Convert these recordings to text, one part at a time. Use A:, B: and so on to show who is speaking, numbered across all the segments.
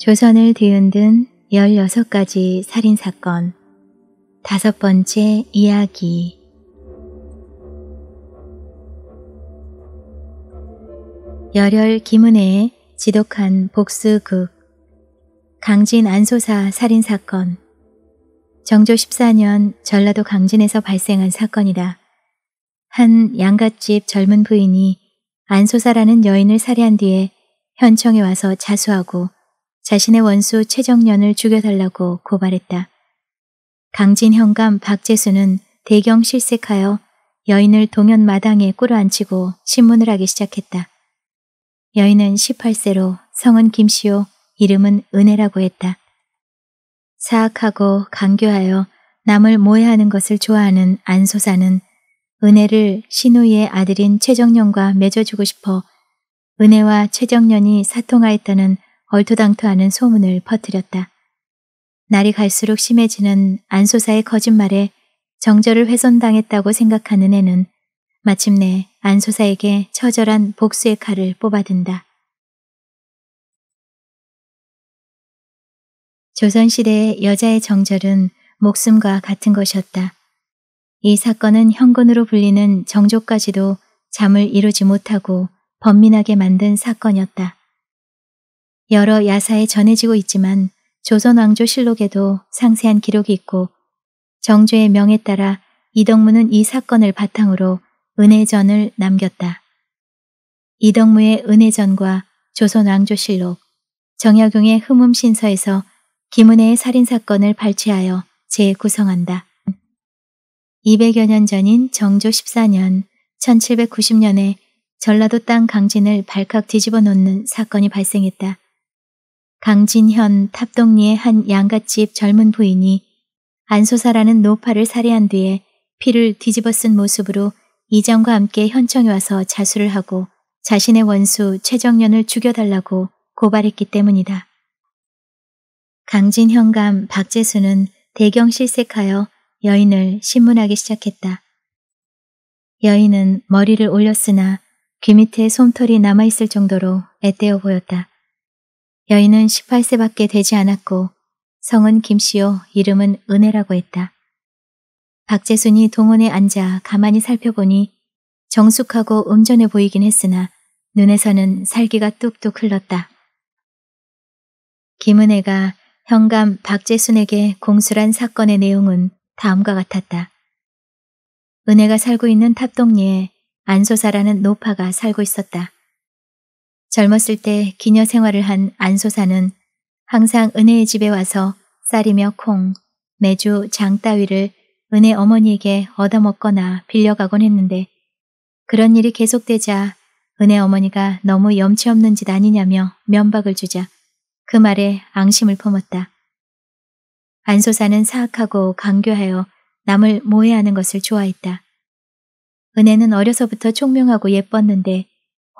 A: 조선을 뒤흔든 16가지 살인사건 다섯 번째 이야기 열혈 김은혜의 지독한 복수극 강진 안소사 살인사건 정조 14년 전라도 강진에서 발생한 사건이다. 한 양갓집 젊은 부인이 안소사라는 여인을 살해한 뒤에 현청에 와서 자수하고 자신의 원수 최정년을 죽여달라고 고발했다. 강진 현감 박재수는 대경 실색하여 여인을 동현 마당에 꾸려앉히고 신문을 하기 시작했다. 여인은 18세로 성은 김시요 이름은 은혜라고 했다. 사악하고 강교하여 남을 모해하는 것을 좋아하는 안소사는 은혜를 신우의 아들인 최정년과 맺어주고 싶어 은혜와 최정년이 사통하였다는 얼토당토하는 소문을 퍼뜨렸다. 날이 갈수록 심해지는 안소사의 거짓말에 정절을
B: 훼손당했다고 생각하는 애는 마침내 안소사에게 처절한 복수의 칼을 뽑아든다. 조선시대의 여자의 정절은 목숨과 같은 것이었다.
A: 이 사건은 현군으로 불리는 정조까지도 잠을 이루지 못하고 번민하게 만든 사건이었다. 여러 야사에 전해지고 있지만 조선왕조 실록에도 상세한 기록이 있고 정조의 명에 따라 이덕무는 이 사건을 바탕으로 은혜전을 남겼다. 이덕무의 은혜전과 조선왕조실록, 정약용의 흠음신서에서 김은혜의 살인사건을 발췌하여 재구성한다. 200여 년 전인 정조 14년 1790년에 전라도 땅 강진을 발칵 뒤집어 놓는 사건이 발생했다. 강진현 탑동리의 한 양갓집 젊은 부인이 안소사라는 노파를 살해한 뒤에 피를 뒤집어 쓴 모습으로 이장과 함께 현청에 와서 자수를 하고 자신의 원수 최정년을 죽여달라고 고발했기 때문이다. 강진현감 박재수는 대경실색하여 여인을 신문하기 시작했다. 여인은 머리를 올렸으나 귀 밑에 솜털이 남아있을 정도로 애때어 보였다. 여인은 18세밖에 되지 않았고 성은 김씨요 이름은 은혜라고 했다. 박재순이 동원에 앉아 가만히 살펴보니 정숙하고 음전해 보이긴 했으나 눈에서는 살기가 뚝뚝 흘렀다. 김은혜가 현감 박재순에게 공수란 사건의 내용은 다음과 같았다. 은혜가 살고 있는 탑동리에 안소사라는 노파가 살고 있었다. 젊었을 때 기녀 생활을 한 안소사는 항상 은혜의 집에 와서 쌀이며 콩, 매주 장 따위를 은혜 어머니에게 얻어먹거나 빌려가곤 했는데 그런 일이 계속되자 은혜 어머니가 너무 염치없는 짓 아니냐며 면박을 주자 그 말에 앙심을 품었다. 안소사는 사악하고 강교하여 남을 모해하는 것을 좋아했다. 은혜는 어려서부터 총명하고 예뻤는데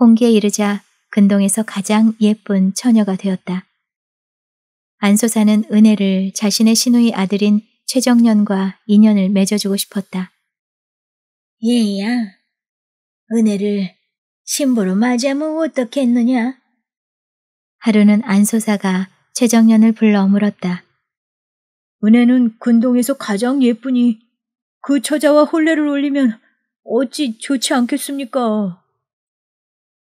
A: 홍기에 이르자 근동에서 가장 예쁜 처녀가 되었다. 안소사는 은혜를 자신의 신우의 아들인 최정년과 인연을 맺어주고 싶었다.
B: 얘야, 은혜를 신부로 맞이하면 어떻겠느냐? 하루는 안소사가 최정년을 불러
A: 물었다. 은혜는 근동에서 가장 예쁘니 그 처자와 혼례를 올리면 어찌 좋지 않겠습니까?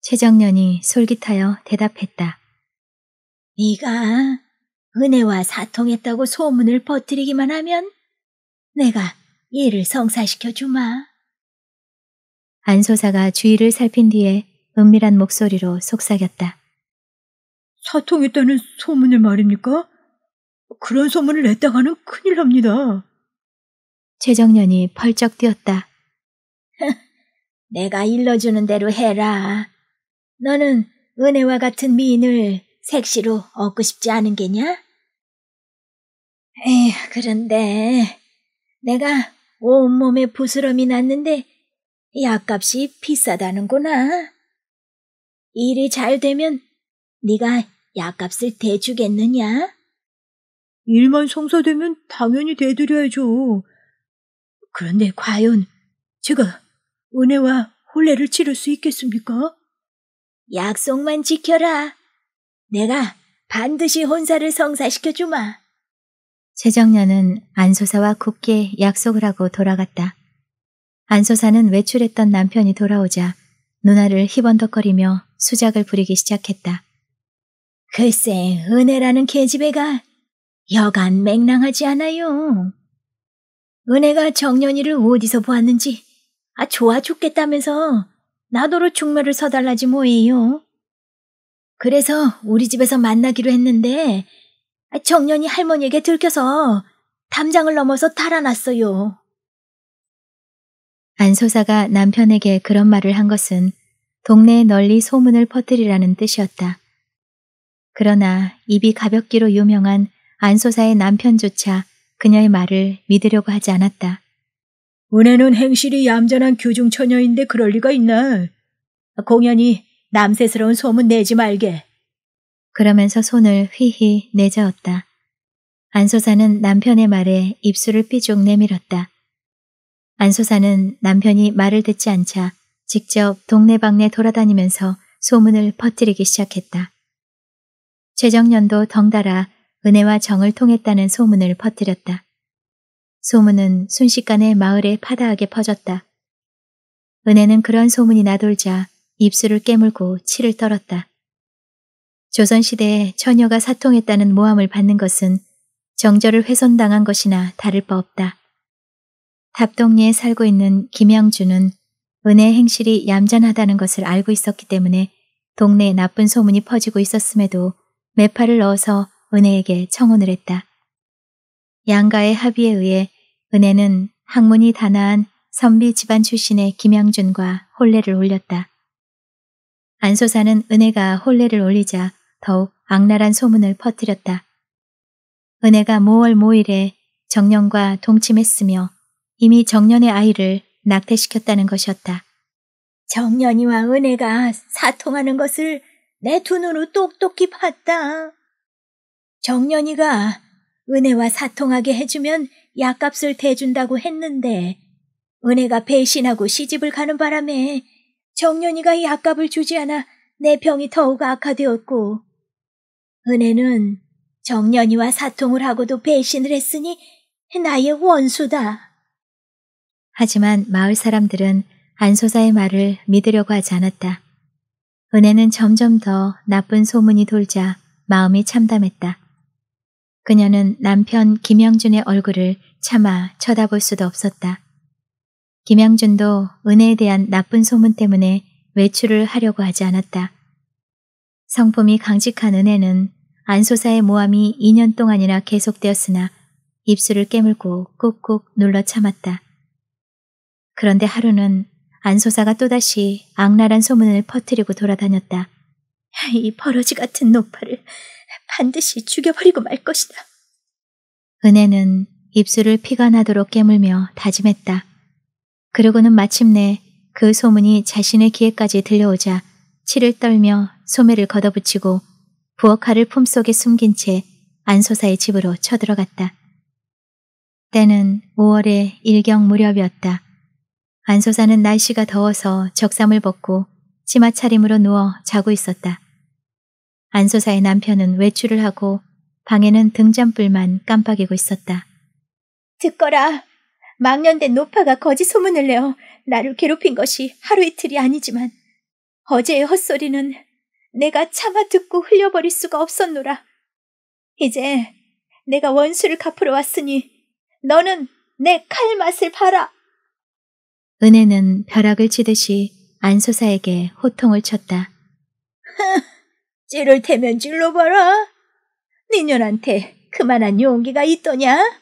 A: 최정년이 솔깃하여
B: 대답했다.
A: 네가 은혜와 사통했다고 소문을 퍼뜨리기만 하면 내가 일을 성사시켜 주마. 안소사가 주위를 살핀 뒤에 은밀한 목소리로 속삭였다. 사통했다는 소문을 말입니까? 그런 소문을 냈다가는 큰일 납니다. 최정년이 펄쩍 뛰었다. 내가 일러주는 대로 해라. 너는 은혜와 같은 미인을 색시로 얻고 싶지 않은 게냐? 에휴, 그런데 내가 온몸에 부스럼이 났는데 약값이 비싸다는구나. 일이 잘 되면 네가 약값을 대주겠느냐?
C: 일만 성사되면 당연히 대드려야죠. 그런데 과연 제가 은혜와 혼례를 치를 수 있겠습니까?
A: 약속만 지켜라. 내가 반드시 혼사를 성사시켜 주마. 최정련은 안소사와 굳게 약속을 하고 돌아갔다. 안소사는 외출했던 남편이 돌아오자 누나를 희번덕거리며 수작을 부리기 시작했다. 글쎄, 은혜라는 계집애가 여간 맹랑하지 않아요. 은혜가 정년이를 어디서 보았는지 아 좋아 죽겠다면서 나도로충매를 서달라지 뭐예요. 그래서 우리 집에서 만나기로 했는데 청년이 할머니에게 들켜서 담장을 넘어서 달아났어요. 안소사가 남편에게 그런 말을 한 것은 동네 에 널리 소문을 퍼뜨리라는 뜻이었다. 그러나 입이 가볍기로 유명한 안소사의 남편조차 그녀의 말을 믿으려고 하지 않았다. 은혜는 행실이 얌전한 규중 처녀인데 그럴 리가 있나. 공연히 남세스러운
C: 소문 내지 말게.
A: 그러면서 손을 휘히 내저었다. 안소사는 남편의 말에 입술을 삐죽 내밀었다. 안소사는 남편이 말을 듣지 않자 직접 동네방네 돌아다니면서 소문을 퍼뜨리기 시작했다. 최정년도 덩달아 은혜와 정을 통했다는 소문을 퍼뜨렸다. 소문은 순식간에 마을에 파다하게 퍼졌다. 은혜는 그런 소문이 나돌자 입술을 깨물고 치를 떨었다. 조선시대에 처녀가 사통했다는 모함을 받는 것은 정절을 훼손당한 것이나 다를 바 없다. 탑동리에 살고 있는 김양주는 은혜 의 행실이 얌전하다는 것을 알고 있었기 때문에 동네에 나쁜 소문이 퍼지고 있었음에도 매파를 넣어서 은혜에게 청혼을 했다. 양가의 합의에 의해 은혜는 학문이 단아한 선비 집안 출신의 김양준과 혼례를 올렸다. 안소사는 은혜가 혼례를 올리자 더욱 악랄한 소문을 퍼뜨렸다. 은혜가 모월 모일에 정년과 동침했으며 이미 정년의 아이를 낙태시켰다는 것이었다. 정년이와 은혜가 사통하는 것을 내 두 눈으로 똑똑히 봤다. 정년이가 은혜와 사통하게 해주면 약값을 대준다고 했는데 은혜가 배신하고 시집을 가는 바람에 정년이가 이 약값을 주지 않아 내 병이 더욱 악화되었고 은혜는 정년이와 사통을 하고도 배신을 했으니 나의 원수다. 하지만 마을 사람들은 안소사의 말을 믿으려고 하지 않았다. 은혜는 점점 더 나쁜 소문이 돌자 마음이 참담했다. 그녀는 남편 김영준의 얼굴을 차마 쳐다볼 수도 없었다. 김영준도 은혜에 대한 나쁜 소문 때문에 외출을 하려고 하지 않았다. 성품이 강직한 은혜는 안소사의 모함이 2년 동안이나 계속되었으나 입술을 깨물고 꾹꾹 눌러 참았다. 그런데 하루는 안소사가 또다시 악랄한 소문을 퍼뜨리고 돌아다녔다. 이 버러지 같은 노파를 반드시 죽여버리고 말 것이다. 은혜는 입술을 피가 나도록 깨물며 다짐했다. 그러고는 마침내 그 소문이 자신의 귀에까지 들려오자 치를 떨며 소매를 걷어붙이고 부엌칼을 품속에 숨긴 채 안소사의 집으로 쳐들어갔다. 때는 5월의 일경 무렵이었다. 안소사는 날씨가 더워서 적삼을 벗고 치마 차림으로 누워 자고 있었다. 안소사의 남편은 외출을 하고 방에는 등잔불만 깜빡이고 있었다. 듣거라. 망년된 노파가 거짓 소문을 내어 나를 괴롭힌 것이 하루 이틀이 아니지만 어제의 헛소리는 내가 참아 듣고 흘려버릴 수가 없었노라. 이제 내가 원수를 갚으러 왔으니 너는 내 칼 맛을 봐라. 은혜는 벼락을 치듯이 안소사에게 호통을 쳤다. 흐흐 찌를 테면 찔러봐라. 니년한테 그만한 용기가 있더냐?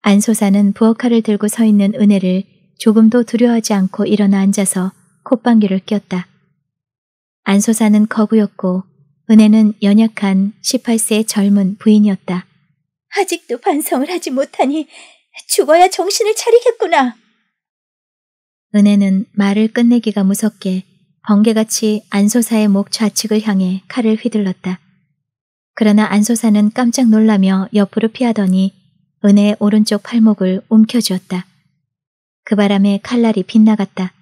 A: 안소사는 부엌칼을 들고 서 있는 은혜를 조금도 두려워하지 않고 일어나 앉아서 콧방귀를 꼈다. 안소사는 거구였고 은혜는 연약한 18세의 젊은 부인이었다. 아직도 반성을 하지 못하니 죽어야 정신을 차리겠구나. 은혜는 말을 끝내기가 무섭게 번개같이 안소사의 목 좌측을 향해 칼을 휘둘렀다. 그러나 안소사는 깜짝 놀라며 옆으로 피하더니 은혜의 오른쪽 팔목을 움켜쥐었다. 그 바람에 칼날이 빗나갔다.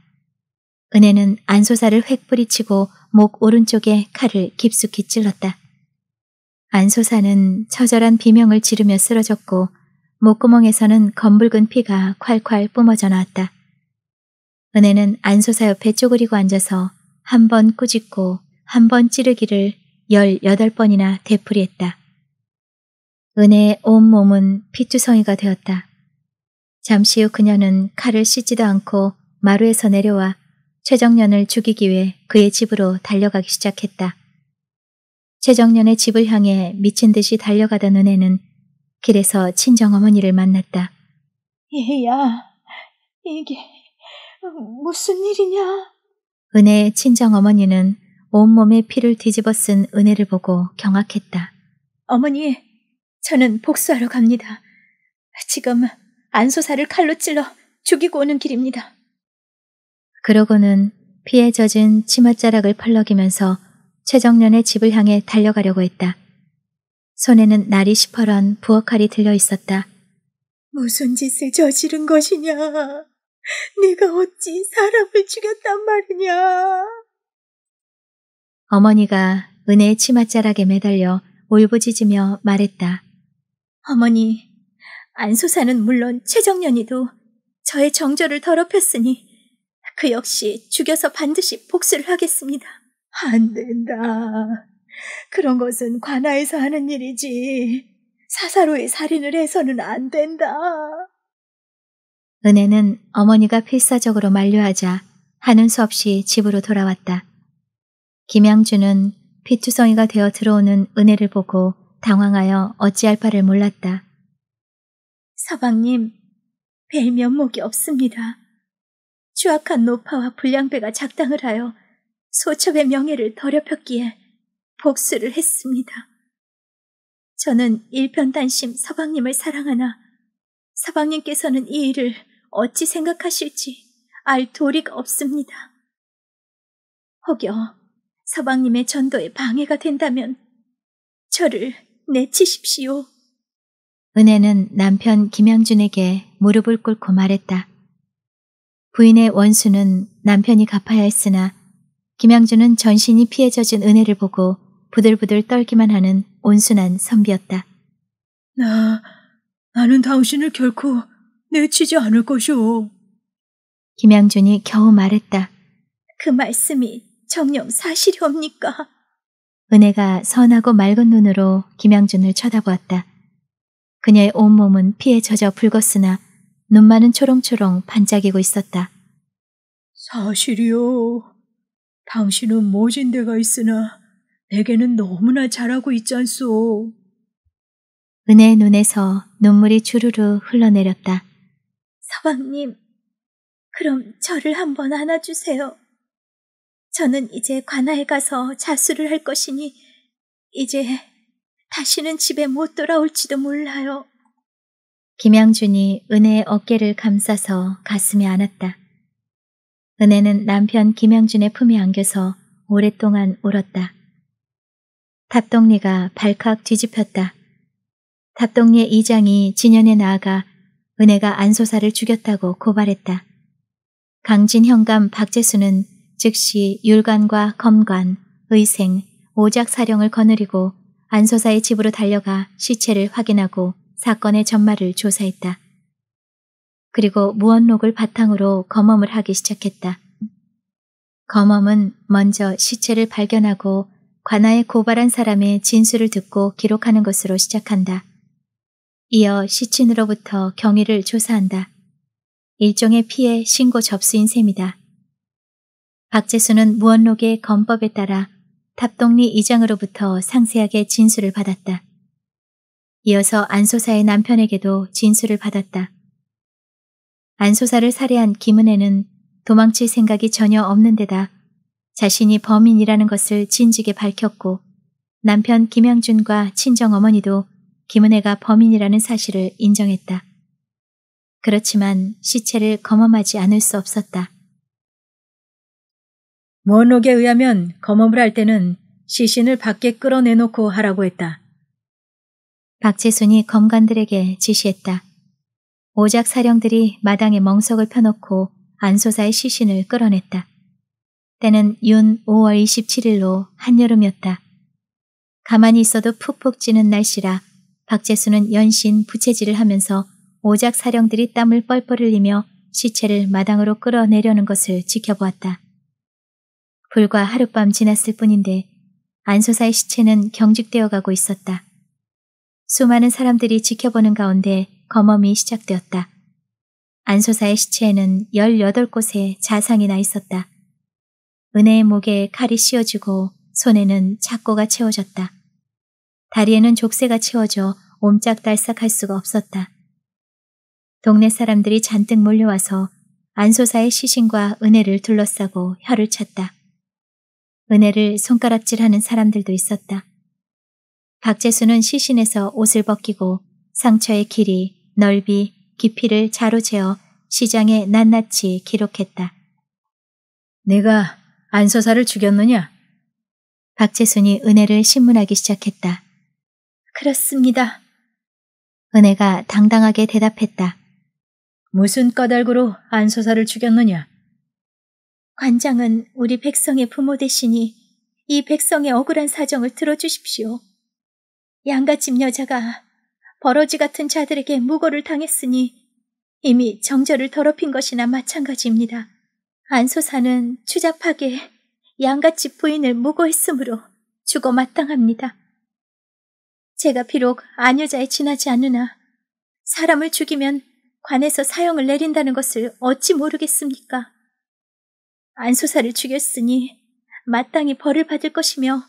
A: 은혜는 안소사를 획뿌리치고목 오른쪽에 칼을 깊숙이 찔렀다. 안소사는 처절한 비명을 지르며 쓰러졌고 목구멍에서는 검붉은 피가 콸콸 뿜어져 나왔다. 은혜는 안소사 옆에 쪼그리고 앉아서 한 번 꾸짖고 한 번 찌르기를 18번이나 되풀이했다. 은혜의 온몸은 피투성이가 되었다. 잠시 후 그녀는 칼을 씻지도 않고 마루에서 내려와 최정년을 죽이기 위해 그의 집으로 달려가기 시작했다. 최정년의 집을 향해 미친 듯이 달려가던 은혜는 길에서 친정어머니를 만났다.
C: 얘야, 이게
A: 무슨 일이냐? 은혜의 친정 어머니는 온몸에 피를 뒤집어 쓴 은혜를 보고 경악했다. 어머니, 저는 복수하러 갑니다. 지금 안소사를 칼로 찔러 죽이고 오는 길입니다. 그러고는 피에 젖은 치맛자락을 펄럭이면서 최정년의 집을 향해 달려가려고 했다. 손에는 날이 시퍼런 부엌칼이 들려 있었다.
C: 무슨 짓을 저지른 것이냐? 네가 어찌 사람을 죽였단 말이냐.
A: 어머니가 은혜의 치맛자락에 매달려 울부짖으며 말했다. 어머니, 안소사는 물론 최정년이도 저의 정절을 더럽혔으니 그 역시 죽여서 반드시 복수를 하겠습니다.
C: 안 된다. 그런 것은 관아에서 하는 일이지.
A: 사사로이 살인을 해서는 안 된다. 은혜는 어머니가 필사적으로 만류하자 하는 수 없이 집으로 돌아왔다. 김양주는 피투성이가 되어 들어오는 은혜를 보고 당황하여 어찌할 바를 몰랐다. 서방님, 별 면목이 없습니다. 추악한 노파와 불량배가 작당을 하여 소첩의 명예를 더럽혔기에 복수를 했습니다. 저는 일편단심 서방님을 사랑하나 서방님께서는 이 일을 어찌 생각하실지 알 도리가 없습니다. 혹여 서방님의 전도에 방해가 된다면 저를 내치십시오. 은혜는 남편 김영준에게 무릎을 꿇고 말했다. 부인의 원수는 남편이 갚아야 했으나 김영준은 전신이 피해 젖은 은혜를 보고 부들부들 떨기만 하는 온순한 선비였다. 나, 나는 당신을 결코 내치지 않을 것이오. 김양준이 겨우 말했다. 그 말씀이 정녕 사실이옵니까? 은혜가 선하고 맑은 눈으로 김양준을 쳐다보았다. 그녀의 온몸은 피에 젖어 붉었으나 눈만은 초롱초롱
B: 반짝이고 있었다.
C: 사실이요. 당신은 모진
A: 데가 있으나
C: 내게는 너무나 잘하고 있잖소.
A: 은혜의 눈에서 눈물이 주르르 흘러내렸다. 서방님, 그럼 저를 한번 안아주세요. 저는 이제 관아에 가서 자수를 할 것이니 이제 다시는 집에 못 돌아올지도 몰라요. 김양준이 은혜의 어깨를 감싸서 가슴에 안았다. 은혜는 남편 김양준의 품에 안겨서 오랫동안 울었다. 답동리가 발칵 뒤집혔다. 답동리의 이장이 진연에 나아가 은혜가 안소사를 죽였다고 고발했다. 강진 현감 박재수는 즉시 율관과 검관, 의생, 오작사령을 거느리고 안소사의 집으로 달려가 시체를 확인하고 사건의 전말을 조사했다. 그리고 무언록을 바탕으로 검험을 하기 시작했다. 검엄은 먼저 시체를 발견하고 관아에 고발한 사람의 진술을 듣고 기록하는 것으로 시작한다. 이어 시친으로부터 경위를 조사한다. 일종의 피해 신고 접수인 셈이다. 박재수는 무언록의 검법에 따라 탑동리 이장으로부터 상세하게 진술을 받았다. 이어서 안소사의 남편에게도 진술을 받았다. 안소사를 살해한 김은혜는 도망칠 생각이 전혀 없는 데다 자신이 범인이라는 것을 진지게 밝혔고 남편 김양준과 친정어머니도 김은혜가 범인이라는 사실을 인정했다. 그렇지만 시체를
B: 검험하지 않을 수 없었다. 원옥에 의하면 검험을 할 때는 시신을 밖에 끌어내놓고 하라고 했다.
A: 박재순이 검관들에게 지시했다. 오작 사령들이 마당에 멍석을 펴놓고 안소사의 시신을 끌어냈다. 때는 윤 5월 27일로 한여름이었다. 가만히 있어도 푹푹 찌는 날씨라 박재수는 연신 부채질을 하면서 오작 사령들이 땀을 뻘뻘 흘리며 시체를 마당으로 끌어내려는 것을 지켜보았다. 불과 하룻밤 지났을 뿐인데 안소사의 시체는 경직되어 가고 있었다. 수많은 사람들이 지켜보는 가운데 검험이 시작되었다. 안소사의 시체에는 18곳의 자상이 나 있었다. 은혜의 목에 칼이 씌워지고 손에는 착고가 채워졌다. 다리에는 족쇄가 채워져 옴짝달싹할 수가 없었다. 동네 사람들이 잔뜩 몰려와서 안소사의 시신과 은혜를 둘러싸고 혀를 찼다. 은혜를 손가락질하는 사람들도 있었다. 박재수는 시신에서 옷을 벗기고 상처의 길이, 넓이, 깊이를 자로 재어 시장에 낱낱이 기록했다. 내가 안소사를 죽였느냐? 박재순이 은혜를 신문하기 시작했다. 그렇습니다. 은혜가 당당하게 대답했다. 무슨 까닭으로 안소사를 죽였느냐? 관장은 우리 백성의 부모 되시니 이 백성의 억울한 사정을 들어주십시오. 양가집 여자가 버러지 같은 자들에게 무고를 당했으니 이미 정절을 더럽힌 것이나 마찬가지입니다. 안소사는 추잡하게 양가집 부인을 무고했으므로 죽어 마땅합니다. 제가 비록 아녀자에 지나지 않으나 사람을 죽이면 관에서 사형을 내린다는 것을 어찌 모르겠습니까? 안소사를 죽였으니 마땅히 벌을 받을 것이며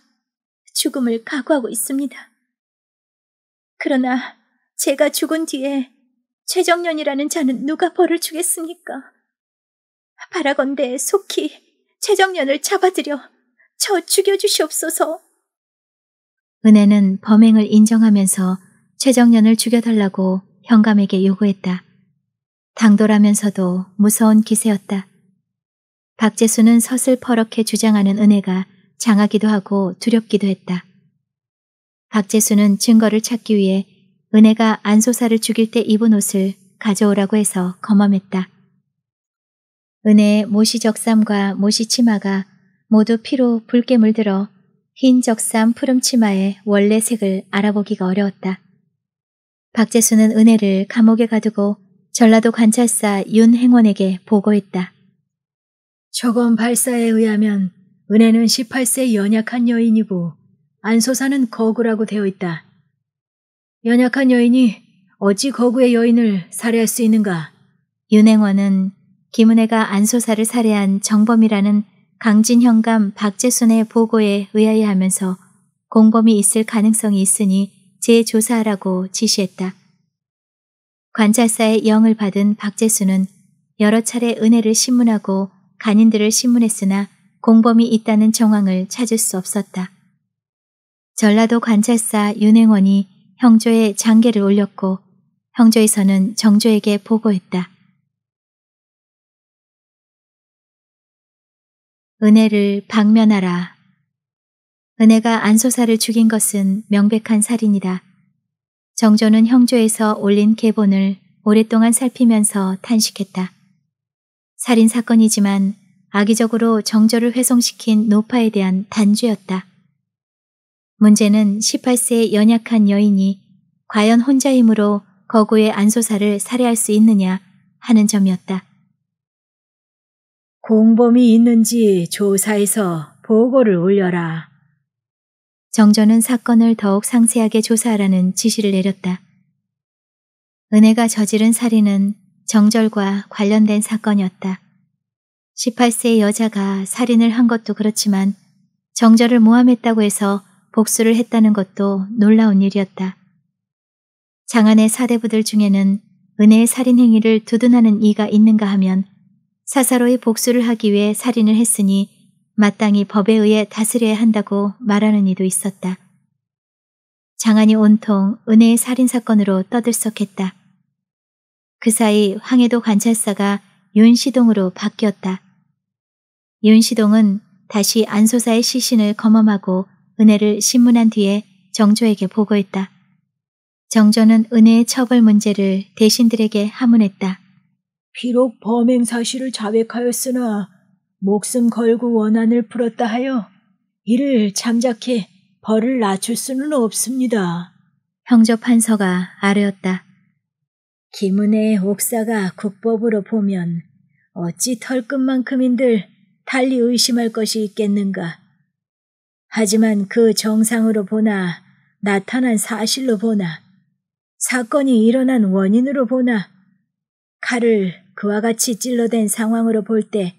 A: 죽음을 각오하고 있습니다. 그러나 제가 죽은 뒤에 최정년이라는 자는 누가 벌을 주겠습니까? 바라건대 속히 최정년을 잡아들여 저 죽여주시옵소서.
B: 은혜는 범행을 인정하면서
A: 최정년을 죽여달라고 현감에게 요구했다. 당돌하면서도 무서운 기세였다. 박재수는 서슬퍼렇게 주장하는 은혜가 장하기도 하고 두렵기도 했다. 박재수는 증거를 찾기 위해 은혜가 안소사를 죽일 때 입은 옷을 가져오라고 해서 검험했다. 은혜의 모시 적삼과 모시 치마가 모두 피로 붉게 물들어 흰 적삼 푸름 치마의 원래 색을 알아보기가 어려웠다. 박재수는 은혜를 감옥에 가두고 전라도 관찰사 윤행원에게 보고했다.
C: 저건 발사에 의하면 은혜는 18세
A: 연약한 여인이고 안소사는 거구라고 되어 있다. 연약한 여인이 어찌 거구의 여인을 살해할 수 있는가? 윤행원은 김은혜가 안소사를 살해한 정범이라는 강진형감 박재순의 보고에 의하여하면서 공범이 있을 가능성이 있으니 재조사하라고 지시했다. 관찰사의 영을 받은 박재순은 여러 차례 은혜를 심문하고 간인들을 심문했으나 공범이 있다는 정황을 찾을 수 없었다. 전라도 관찰사 윤행원이 형조에
B: 장계를 올렸고 형조에서는 정조에게 보고했다. 은혜를 방면하라. 은혜가 안소사를 죽인 것은 명백한 살인이다.
A: 정조는 형조에서 올린 계본을 오랫동안 살피면서 탄식했다. 살인 사건이지만 악의적으로 정조를 훼손시킨 노파에 대한 단죄였다. 문제는 18세의 연약한 여인이 과연 혼자 힘으로 거구의 안소사를 살해할 수 있느냐 하는 점이었다. 공범이 있는지 조사해서 보고를 올려라. 정조는 사건을 더욱 상세하게 조사하라는 지시를 내렸다. 은혜가 저지른 살인은 정절과 관련된 사건이었다. 18세의 여자가 살인을 한 것도 그렇지만 정절을 모함했다고 해서 복수를 했다는 것도 놀라운 일이었다. 장안의 사대부들 중에는 은혜의 살인 행위를 두둔하는 이가 있는가 하면 사사로이 복수를 하기 위해 살인을 했으니 마땅히 법에 의해 다스려야 한다고 말하는 이도 있었다. 장안이 온통 은혜의 살인사건으로 떠들썩했다. 그 사이 황해도 관찰사가 윤시동으로 바뀌었다. 윤시동은 다시 안소사의 시신을 검험하고 은혜를 신문한 뒤에 정조에게 보고했다. 정조는 은혜의 처벌 문제를 대신들에게 하문했다. 비록 범행
C: 사실을 자백하였으나 목숨 걸고 원한을 풀었다 하여 이를 참작해 벌을 낮출 수는 없습니다.
A: 형조 판서가 아뢰었다. 김은혜의 옥사가 국법으로 보면
C: 어찌 털끝만큼인들 달리 의심할 것이 있겠는가. 하지만 그 정상으로 보나 나타난 사실로 보나 사건이 일어난 원인으로 보나 칼을 그와 같이 찔러댄 상황으로 볼 때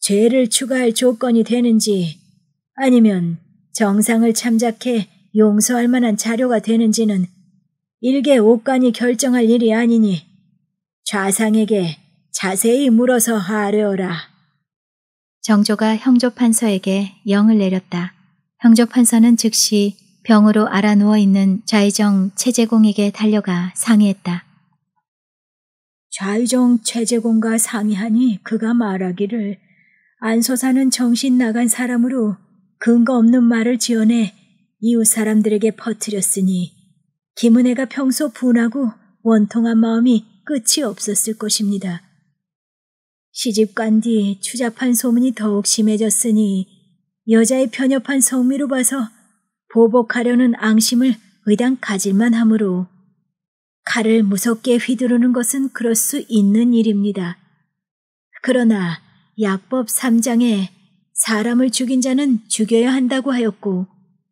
C: 죄를 추가할 조건이 되는지 아니면 정상을 참작해 용서할 만한 자료가 되는지는
A: 일개 옷간이 결정할 일이 아니니 좌상에게 자세히 물어서 하려라. 정조가 형조판서에게 영을 내렸다. 형조판서는 즉시 병으로 알아 누워 있는 좌의정 최재공에게 달려가 상의했다.
C: 좌의정 최재공과 상의하니 그가 말하기를 안소사는 정신 나간 사람으로 근거 없는 말을 지어내 이웃 사람들에게 퍼뜨렸으니 김은혜가 평소 분하고 원통한 마음이 끝이 없었을 것입니다. 시집 간뒤 추잡한 소문이 더욱 심해졌으니 여자의 편협한 성미로 봐서 보복하려는 앙심을 의당 가질만 하므로 칼을 무섭게 휘두르는 것은 그럴 수 있는 일입니다.
A: 그러나 약법 3장에 사람을 죽인 자는 죽여야 한다고 하였고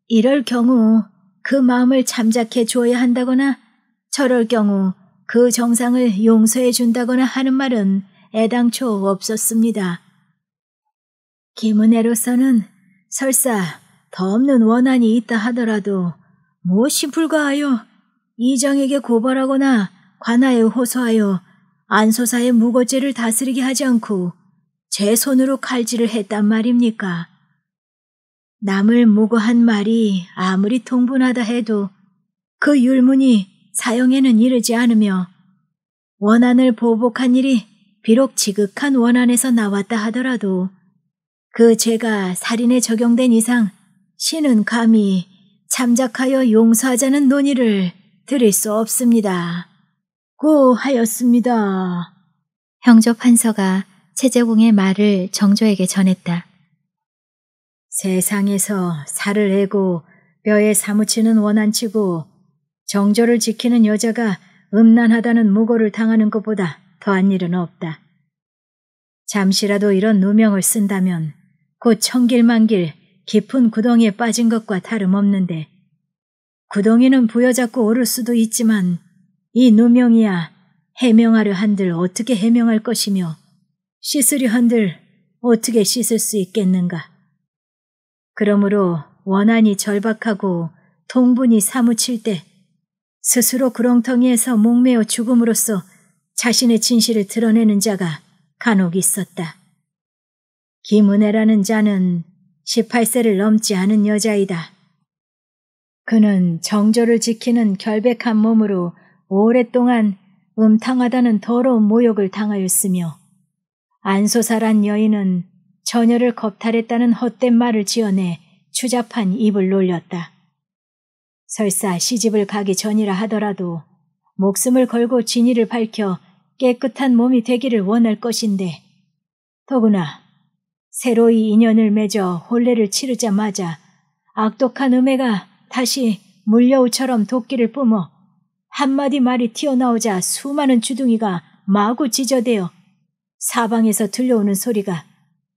A: 이럴 경우 그 마음을 참작해 주어야 한다거나 저럴 경우 그 정상을 용서해 준다거나 하는 말은 애당초 없었습니다. 김은혜로서는 설사
C: 더 없는 원한이 있다 하더라도 무엇이 불과하여 이장에게 고발하거나 관하에 호소하여 안소사의 무고죄를 다스리게 하지 않고 제 손으로 칼질을 했단 말입니까? 남을 무고한 말이 아무리 통분하다 해도 그 율문이 사형에는 이르지 않으며 원한을 보복한 일이 비록 지극한 원한에서 나왔다 하더라도 그 죄가 살인에 적용된 이상 신은 감히 참작하여 용서하자는 논의를 드릴 수
A: 없습니다. 고 하였습니다. 형조 판서가 최제공의 말을 정조에게 전했다. 세상에서 살을 해고 뼈에 사무치는 원한치고 정조를 지키는 여자가 음란하다는 무고를 당하는 것보다 더한 일은 없다.
C: 잠시라도 이런 누명을 쓴다면 곧청길만길 깊은 구덩이에 빠진 것과 다름없는데 구덩이는 부여잡고 오를 수도 있지만 이 누명이야 해명하려 한들 어떻게 해명할 것이며 씻으려 한들 어떻게 씻을 수 있겠는가. 그러므로 원한이 절박하고 통분이 사무칠 때 스스로 구렁텅이에서 목매어 죽음으로써 자신의 진실을 드러내는 자가 간혹 있었다. 김은혜라는 자는 18세를 넘지 않은 여자이다. 그는 정조를 지키는 결백한 몸으로 오랫동안 음탕하다는 더러운 모욕을 당하였으며 안소사란 여인은 처녀를 겁탈했다는 헛된 말을 지어내 추잡한 입을 놀렸다. 설사 시집을 가기 전이라 하더라도 목숨을 걸고 진위를 밝혀 깨끗한 몸이 되기를 원할 것인데 더구나 새로이 인연을 맺어 혼례를 치르자마자 악독한 음해가 다시 물려우처럼 도끼를 뿜어 한마디 말이 튀어나오자 수많은 주둥이가 마구 찢어대어 사방에서 들려오는 소리가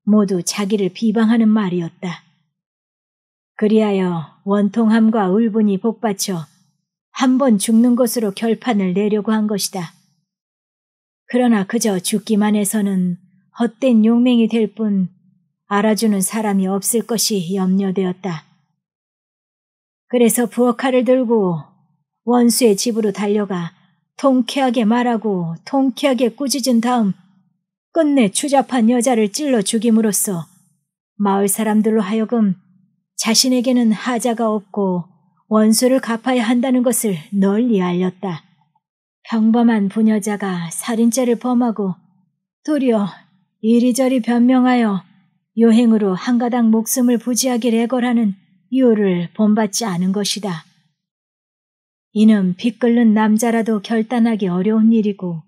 C: 모두 자기를 비방하는 말이었다. 그리하여 원통함과 울분이 복받쳐 한 번 죽는 것으로 결판을 내려고 한 것이다. 그러나 그저 죽기만 해서는 헛된 용맹이 될 뿐 알아주는 사람이 없을 것이 염려되었다. 그래서 부엌칼을 들고 원수의 집으로 달려가 통쾌하게 말하고 통쾌하게 꾸짖은 다음 끝내 추잡한 여자를 찔러 죽임으로써 마을 사람들로 하여금 자신에게는 하자가 없고 원수를 갚아야 한다는 것을 널리 알렸다. 평범한 부녀자가 살인죄를 범하고 도리어 이리저리 변명하여 요행으로 한가닥 목숨을 부지하게 레걸하는 이 유를 본받지 않은 것이다. 이는 피 끓는 남자라도 결단하기 어려운 일이고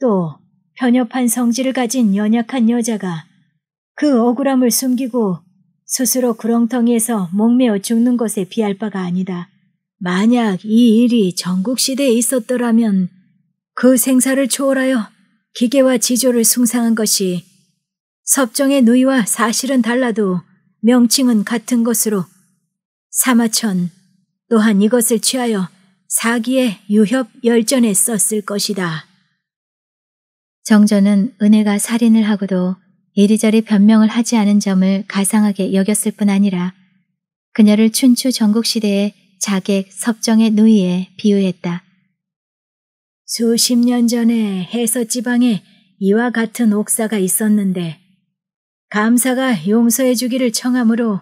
C: 또 편협한 성질을 가진 연약한 여자가 그 억울함을 숨기고 스스로 구렁텅이에서 목매어 죽는 것에 비할 바가 아니다. 만약 이 일이 전국시대에 있었더라면 그 생사를 초월하여 기계와 지조를 숭상한 것이 섭정의 누이와 사실은 달라도 명칭은 같은
A: 것으로 사마천 또한 이것을 취하여 사기의 유협 열전에 썼을 것이다. 정조는 은혜가 살인을 하고도 이리저리 변명을 하지 않은 점을 가상하게 여겼을 뿐 아니라 그녀를 춘추 전국시대의 자객 섭정의 누이에 비유했다.
C: 수십 년 전에 해서지방에 이와 같은 옥사가 있었는데 감사가 용서해 주기를 청함으로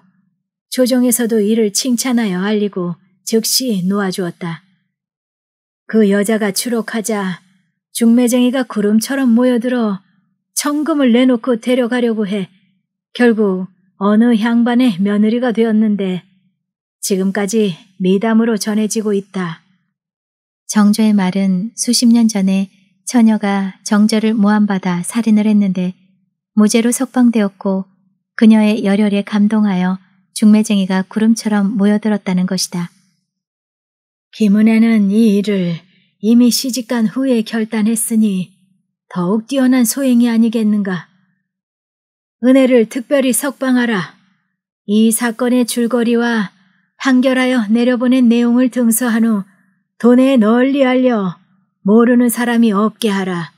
C: 조정에서도 이를 칭찬하여 알리고 즉시 놓아주었다. 그 여자가 추록하자 중매쟁이가 구름처럼 모여들어 청금을 내놓고 데려가려고 해 결국 어느 향반의 며느리가
A: 되었는데 지금까지 미담으로 전해지고 있다. 정조의 말은 수십 년 전에 처녀가 정조를 모함받아 살인을 했는데 무죄로 석방되었고 그녀의 열혈에 감동하여 중매쟁이가 구름처럼 모여들었다는 것이다. 김은혜는 이 일을 이미 시집간 후에 결단했으니 더욱 뛰어난 소행이 아니겠는가. 은혜를 특별히 석방하라. 이 사건의 줄거리와 판결하여 내려보낸 내용을 등서한 후돈에 널리 알려 모르는 사람이 없게 하라.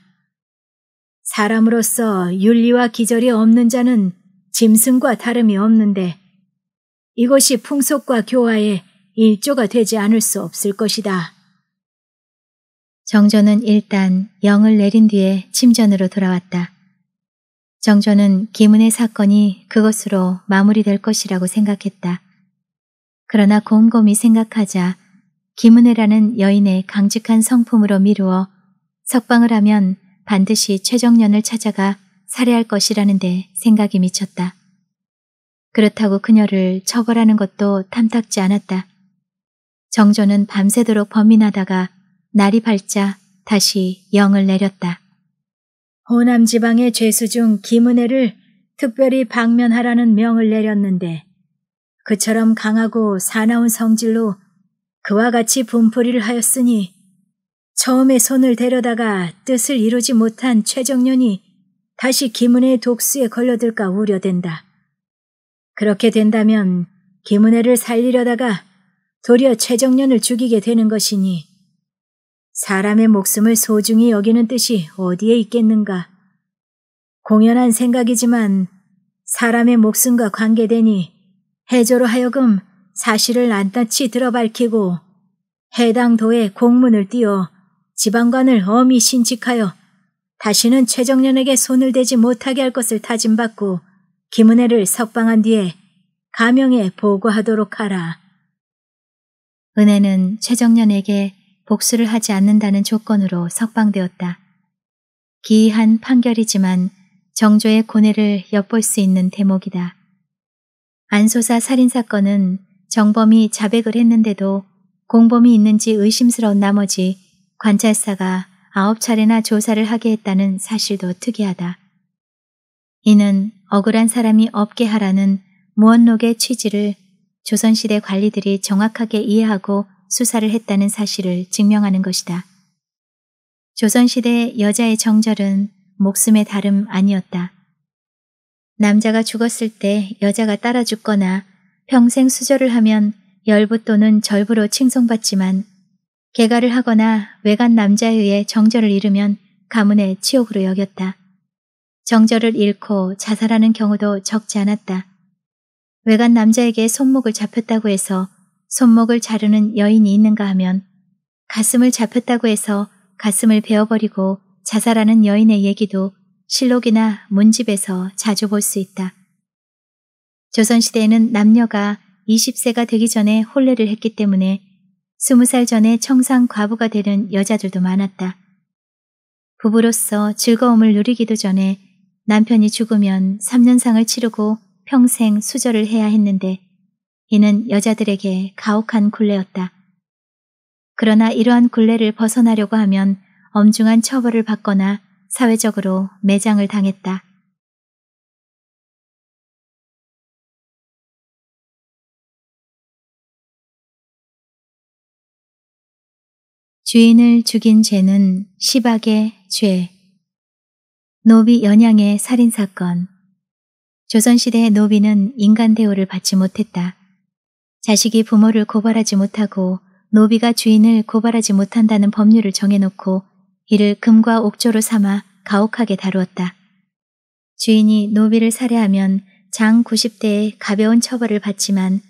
A: 사람으로서 윤리와 기절이 없는 자는 짐승과 다름이 없는데
C: 이것이 풍속과 교화에 일조가 되지 않을 수 없을 것이다.
A: 정조는 일단 영을 내린 뒤에 침전으로 돌아왔다. 정조는 김은혜 사건이 그것으로 마무리될 것이라고 생각했다. 그러나 곰곰이 생각하자 김은혜라는 여인의 강직한 성품으로 미루어 석방을 하면 반드시 최정년을 찾아가 살해할 것이라는데 생각이 미쳤다. 그렇다고 그녀를 처벌하는 것도 탐탁지 않았다. 정조는 밤새도록 범인하다가 날이 밝자 다시 영을 내렸다. 호남 지방의 죄수 중 김은혜를 특별히 방면하라는 명을 내렸는데 그처럼 강하고 사나운 성질로 그와 같이 분풀이를 하였으니 처음에 손을 데려다가 뜻을 이루지 못한 최정년이
C: 다시 김은혜의 독수에 걸려들까 우려된다. 그렇게 된다면
A: 김은혜를 살리려다가 도리어 최정년을 죽이게 되는 것이니 사람의 목숨을 소중히 여기는 뜻이 어디에 있겠는가. 공연한 생각이지만 사람의 목숨과 관계되니 해조로 하여금 사실을 안타치 들어밝히고 해당 도에 공문을 띄어 지방관을 엄히 신직하여 다시는 최정년에게 손을 대지 못하게 할 것을 다짐받고 김은혜를 석방한 뒤에 가명에 보고하도록 하라. 은혜는 최정년에게 복수를 하지 않는다는 조건으로 석방되었다. 기이한 판결이지만 정조의 고뇌를 엿볼 수 있는 대목이다. 안소사 살인사건은 정범이 자백을 했는데도 공범이 있는지 의심스러운 나머지 관찰사가 아홉 차례나 조사를 하게 했다는 사실도 특이하다. 이는 억울한 사람이 없게 하라는 무언록의 취지를 조선시대 관리들이 정확하게 이해하고 수사를 했다는 사실을 증명하는 것이다. 조선시대 여자의 정절은 목숨의 다름 아니었다. 남자가 죽었을 때 여자가 따라 죽거나 평생 수절을 하면 열부 또는 절부로 칭송받지만 개가를 하거나 외간 남자에 의해 정절을 잃으면 가문의 치욕으로 여겼다. 정절을 잃고 자살하는 경우도 적지 않았다. 외간 남자에게 손목을 잡혔다고 해서 손목을 자르는 여인이 있는가 하면 가슴을 잡혔다고 해서 가슴을 베어버리고 자살하는 여인의 얘기도 실록이나 문집에서 자주 볼 수 있다. 조선시대에는 남녀가 20세가 되기 전에 혼례를 했기 때문에 20살 전에 청상 과부가 되는 여자들도 많았다. 부부로서 즐거움을 누리기도 전에 남편이 죽으면 3년상을 치르고 평생 수절을 해야 했는데 이는 여자들에게 가혹한 굴레였다. 그러나 이러한 굴레를
B: 벗어나려고 하면 엄중한 처벌을 받거나 사회적으로 매장을 당했다. 주인을 죽인 죄는 시박의 죄, 노비 연양의
A: 살인사건 조선시대의 노비는 인간 대우를 받지 못했다. 자식이 부모를 고발하지 못하고 노비가 주인을 고발하지 못한다는 법률을 정해놓고 이를 금과 옥조로 삼아 가혹하게 다루었다. 주인이 노비를 살해하면 장 90대의 가벼운 처벌을 받지만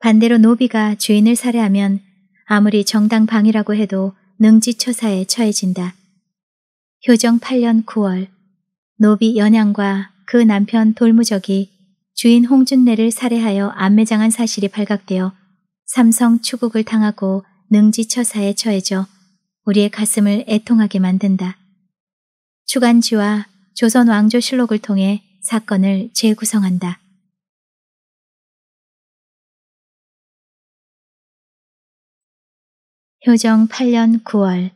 A: 반대로 노비가 주인을 살해하면 아무리 정당방위라고 해도 능지처사에 처해진다. 효정 8년 9월 노비 연양과 그 남편 돌무적이 주인 홍준내를 살해하여 안매장한 사실이 발각되어 삼성 추국을 당하고 능지처사에 처해져 우리의 가슴을 애통하게 만든다. 추간지와 조선 왕조
B: 실록을 통해 사건을 재구성한다. 효정 8년 9월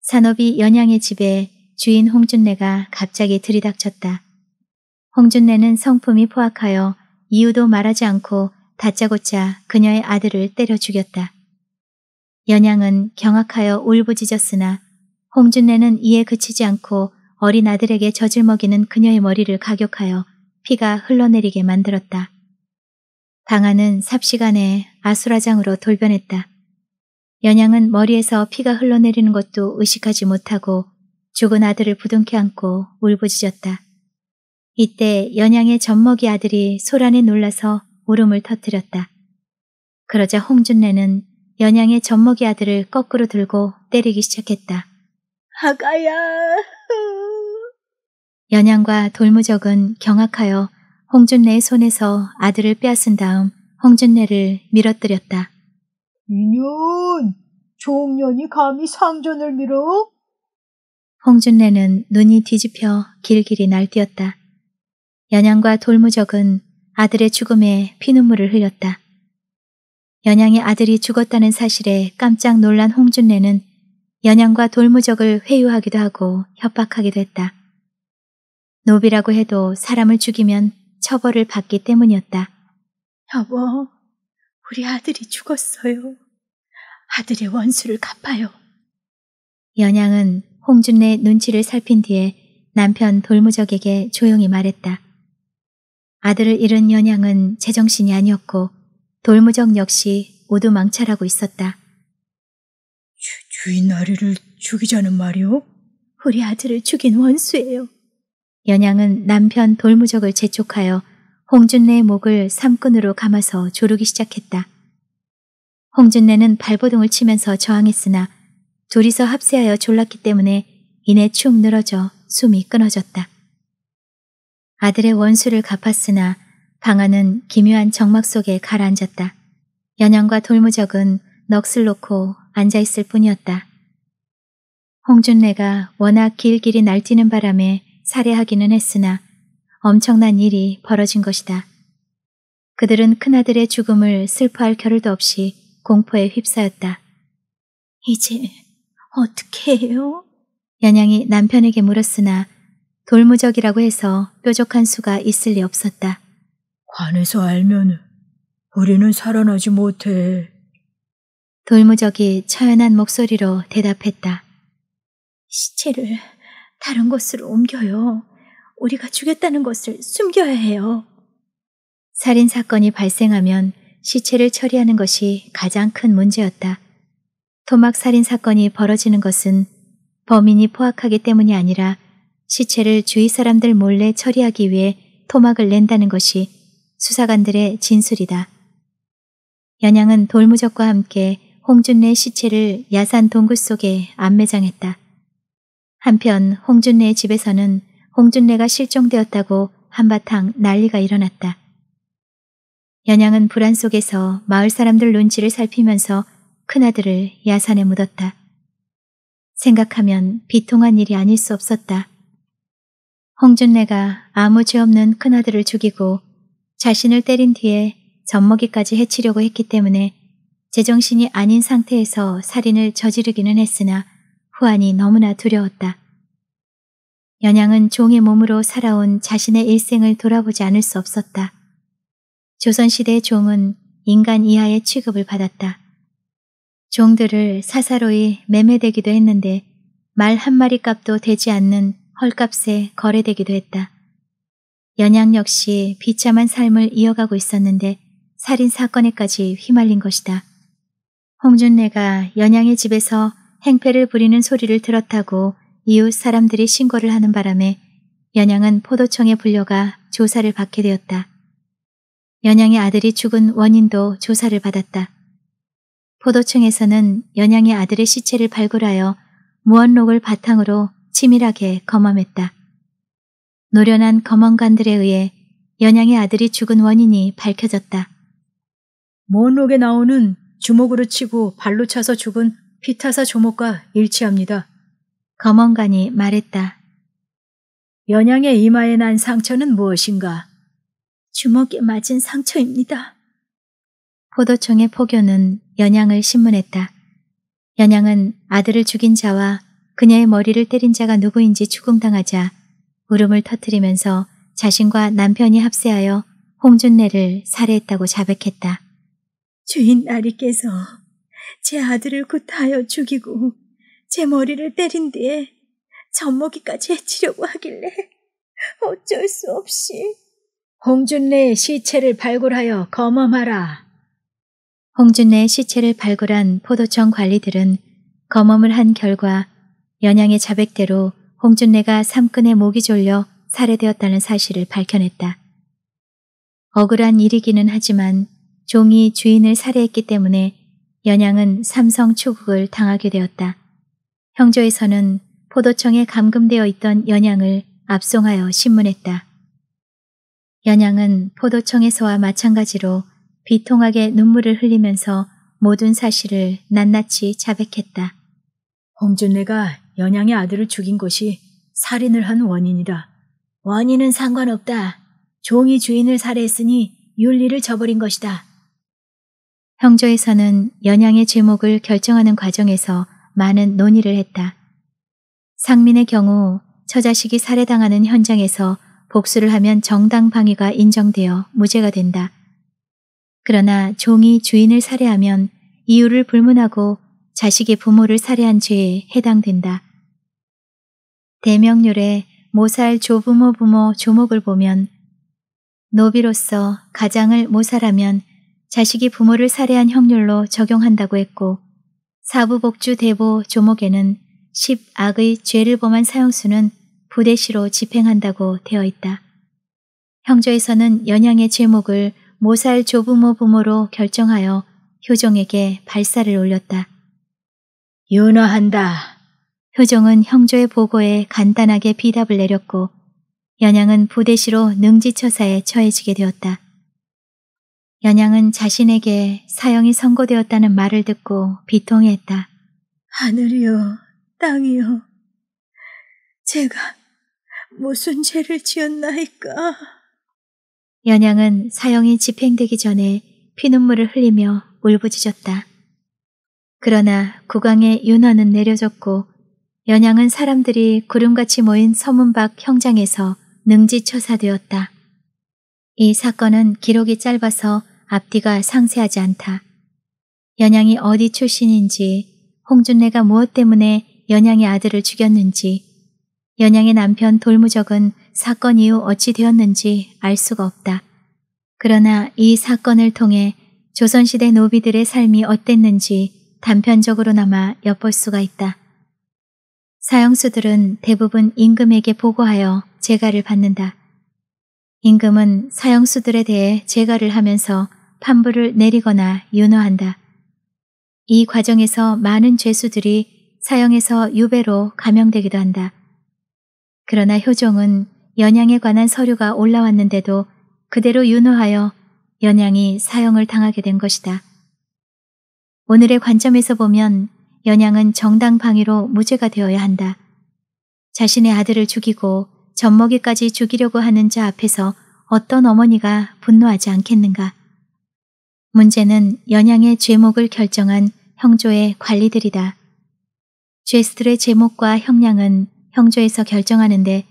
B: 산업이 연양의 집에 주인 홍준내가 갑자기
A: 들이닥쳤다. 홍준내는 성품이 포악하여 이유도 말하지 않고 다짜고짜 그녀의 아들을 때려 죽였다. 연양은 경악하여 울부짖었으나 홍준내는 이에 그치지 않고 어린 아들에게 젖을 먹이는 그녀의 머리를 가격하여 피가 흘러내리게 만들었다. 방안은 삽시간에 아수라장으로 돌변했다. 연양은 머리에서 피가 흘러내리는 것도 의식하지 못하고 죽은 아들을 부둥켜 안고 울부짖었다. 이때 연양의 젖먹이 아들이 소란에 놀라서 울음을 터뜨렸다. 그러자 홍준래는 연양의 젖먹이 아들을 거꾸로 들고 때리기 시작했다. 아가야! 연양과 돌무적은 경악하여 홍준래의 손에서 아들을 빼앗은 다음 홍준래를 밀어뜨렸다.
C: 이년! 종년이
A: 감히 상전을 밀어? 홍준래는 눈이 뒤집혀 길길이 날뛰었다. 연양과 돌무적은 아들의 죽음에 피눈물을 흘렸다. 연양의 아들이 죽었다는 사실에 깜짝 놀란 홍준래는 연양과 돌무적을 회유하기도 하고 협박하기도 했다. 노비라고 해도 사람을 죽이면 처벌을 받기 때문이었다.
C: 여보, 우리 아들이 죽었어요. 아들의 원수를 갚아요.
A: 연양은 홍준의 눈치를 살핀 뒤에 남편 돌무적에게 조용히 말했다. 아들을 잃은 연양은 제정신이 아니었고 돌무적 역시 오두망찰하고 있었다. 주, 주인 아리를 죽이자는 말이오? 우리 아들을 죽인 원수예요. 연양은 남편 돌무적을 재촉하여 홍준내의 목을 삼끈으로 감아서 조르기 시작했다. 홍준내는 발버둥을 치면서 저항했으나 둘이서 합세하여 졸랐기 때문에 이내 축 늘어져 숨이 끊어졌다. 아들의 원수를 갚았으나 방아는 기묘한 정막 속에 가라앉았다. 연양과 돌무적은 넋을 놓고 앉아있을 뿐이었다. 홍준래가 워낙 길길이 날뛰는 바람에 살해하기는 했으나 엄청난 일이 벌어진 것이다. 그들은 큰아들의 죽음을 슬퍼할 겨를도 없이 공포에 휩싸였다. 이제 어떻게 해요? 연양이 남편에게 물었으나 돌무적이라고 해서 뾰족한 수가 있을 리 없었다.
C: 관에서 알면
A: 우리는 살아나지 못해. 돌무적이 처연한 목소리로 대답했다. 시체를 다른 곳으로 옮겨요. 우리가 죽였다는 것을 숨겨야 해요. 살인 사건이 발생하면 시체를 처리하는 것이 가장 큰 문제였다. 토막 살인 사건이 벌어지는 것은 범인이 포악하기 때문이 아니라 시체를 주위 사람들 몰래 처리하기 위해 토막을 낸다는 것이 수사관들의 진술이다. 연양은 돌무적과 함께 홍준래 시체를 야산 동굴 속에 안매장했다. 한편 홍준래 집에서는 홍준래가 실종되었다고 한바탕 난리가 일어났다. 연양은 불안 속에서 마을 사람들 눈치를 살피면서 큰아들을 야산에 묻었다. 생각하면 비통한 일이 아닐 수 없었다. 홍준내가 아무 죄 없는 큰아들을 죽이고 자신을 때린 뒤에
B: 젖먹이까지
A: 해치려고 했기 때문에 제정신이 아닌 상태에서 살인을 저지르기는 했으나 후안이 너무나 두려웠다. 연양은 종의 몸으로 살아온 자신의 일생을 돌아보지 않을 수 없었다. 조선시대 종은 인간 이하의 취급을 받았다. 종들을 사사로이 매매되기도 했는데 말 한 마리 값도 되지 않는 헐값에 거래되기도 했다. 연양 역시 비참한 삶을 이어가고 있었는데 살인 사건에까지 휘말린 것이다. 홍준내가 연양의 집에서 행패를 부리는 소리를 들었다고 이웃 사람들이 신고를 하는 바람에 연양은 포도청에 불려가 조사를 받게 되었다. 연양의 아들이 죽은 원인도 조사를 받았다. 포도청에서는 연양의 아들의 시체를 발굴하여 무언록을 바탕으로 치밀하게 검험했다. 노련한 검언관들에 의해 연양의 아들이 죽은 원인이 밝혀졌다. 무언록에 나오는 주먹으로 치고 발로 차서 죽은 피타사 조목과 일치합니다. 검언관이 말했다. 연양의 이마에 난 상처는 무엇인가? 주먹에 맞은 상처입니다. 포도청의 포교는 연양을 신문했다. 연양은 아들을 죽인 자와 그녀의 머리를 때린 자가 누구인지 추궁당하자 울음을 터뜨리면서 자신과 남편이 합세하여 홍준내를 살해했다고 자백했다.
C: 주인 아리께서 제 아들을 구타하여 죽이고 제 머리를 때린 뒤에 젖먹이까지 해치려고 하길래
A: 어쩔 수 없이 홍준내의 시체를 발굴하여 검험하라. 홍준의 시체를 발굴한 포도청 관리들은 검험을 한 결과 연양의 자백대로 홍준래가 삼근의 목이 졸려 살해되었다는 사실을 밝혀냈다. 억울한 일이기는 하지만 종이 주인을 살해했기 때문에 연양은 삼성 추국을 당하게 되었다. 형조에서는 포도청에 감금되어 있던 연양을 압송하여 신문했다. 연양은 포도청에서와 마찬가지로 비통하게 눈물을 흘리면서 모든 사실을 낱낱이 자백했다. 홍준내가 연양의 아들을 죽인 것이 살인을 한 원인이다. 원인은 상관없다. 종이 주인을 살해했으니 윤리를 저버린 것이다. 형조에서는 연양의 제목을 결정하는 과정에서 많은 논의를 했다. 상민의 경우 처자식이 살해당하는 현장에서 복수를 하면 정당 방위가 인정되어 무죄가 된다. 그러나 종이 주인을 살해하면 이유를 불문하고 자식의 부모를 살해한 죄에 해당된다. 대명률에 모살 조부모 부모 조목을 보면 노비로서 가장을 모살하면 자식이 부모를 살해한 형률로 적용한다고 했고 사부복주 대보 조목에는 10악의 죄를 범한 사형수는 부대시로 집행한다고 되어 있다. 형조에서는 연양의 제목을 모살 조부모 부모로 결정하여 효정에게 발사를 올렸다. 윤화한다. 효정은 형조의 보고에 간단하게 비답을 내렸고 연양은 부대시로 능지처사에 처해지게 되었다. 연양은 자신에게 사형이 선고되었다는 말을 듣고 비통해했다. 하늘이여, 땅이여, 제가 무슨 죄를 지었나이까. 연양은 사형이 집행되기 전에 피눈물을 흘리며 울부짖었다. 그러나 국왕의 윤화는 내려졌고 연양은 사람들이 구름같이 모인 서문 밖 형장에서 능지처사되었다. 이 사건은 기록이 짧아서 앞뒤가 상세하지 않다. 연양이 어디 출신인지, 홍준래가 무엇 때문에 연양의 아들을 죽였는지, 연양의 남편 돌무적은 사건 이후 어찌 되었는지 알 수가 없다. 그러나 이 사건을 통해 조선시대 노비들의 삶이 어땠는지 단편적으로나마 엿볼 수가 있다. 사형수들은 대부분 임금에게 보고하여 재가를 받는다. 임금은 사형수들에 대해 재가를 하면서 판부를 내리거나 윤호한다. 이 과정에서 많은 죄수들이 사형에서 유배로 감형되기도 한다. 그러나 효종은 연양에 관한 서류가 올라왔는데도 그대로 윤호하여 연양이 사형을 당하게 된 것이다. 오늘의 관점에서 보면 연양은 정당 방위로 무죄가 되어야 한다. 자신의 아들을 죽이고 젖먹이까지 죽이려고 하는 자 앞에서 어떤 어머니가 분노하지 않겠는가. 문제는 연양의 죄목을 결정한 형조의 관리들이다. 죄수들의 제목과 형량은 형조에서 결정하는데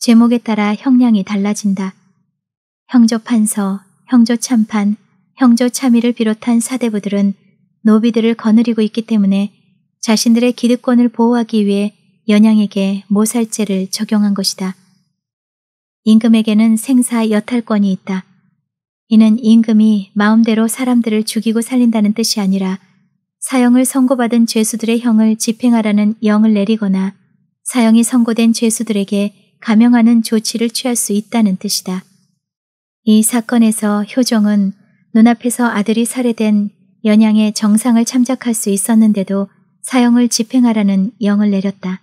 A: 제목에 따라 형량이 달라진다. 형조판서, 형조참판, 형조참의를 비롯한 사대부들은 노비들을 거느리고 있기 때문에 자신들의 기득권을 보호하기 위해 연양에게 모살죄를 적용한 것이다. 임금에게는 생사 여탈권이 있다. 이는 임금이 마음대로 사람들을 죽이고 살린다는 뜻이 아니라 사형을 선고받은 죄수들의 형을 집행하라는 영을 내리거나 사형이 선고된 죄수들에게 감형하는 조치를 취할 수 있다는 뜻이다. 이 사건에서 효정은 눈앞에서 아들이 살해된 연양의 정상을 참작할 수 있었는데도 사형을 집행하라는 영을 내렸다.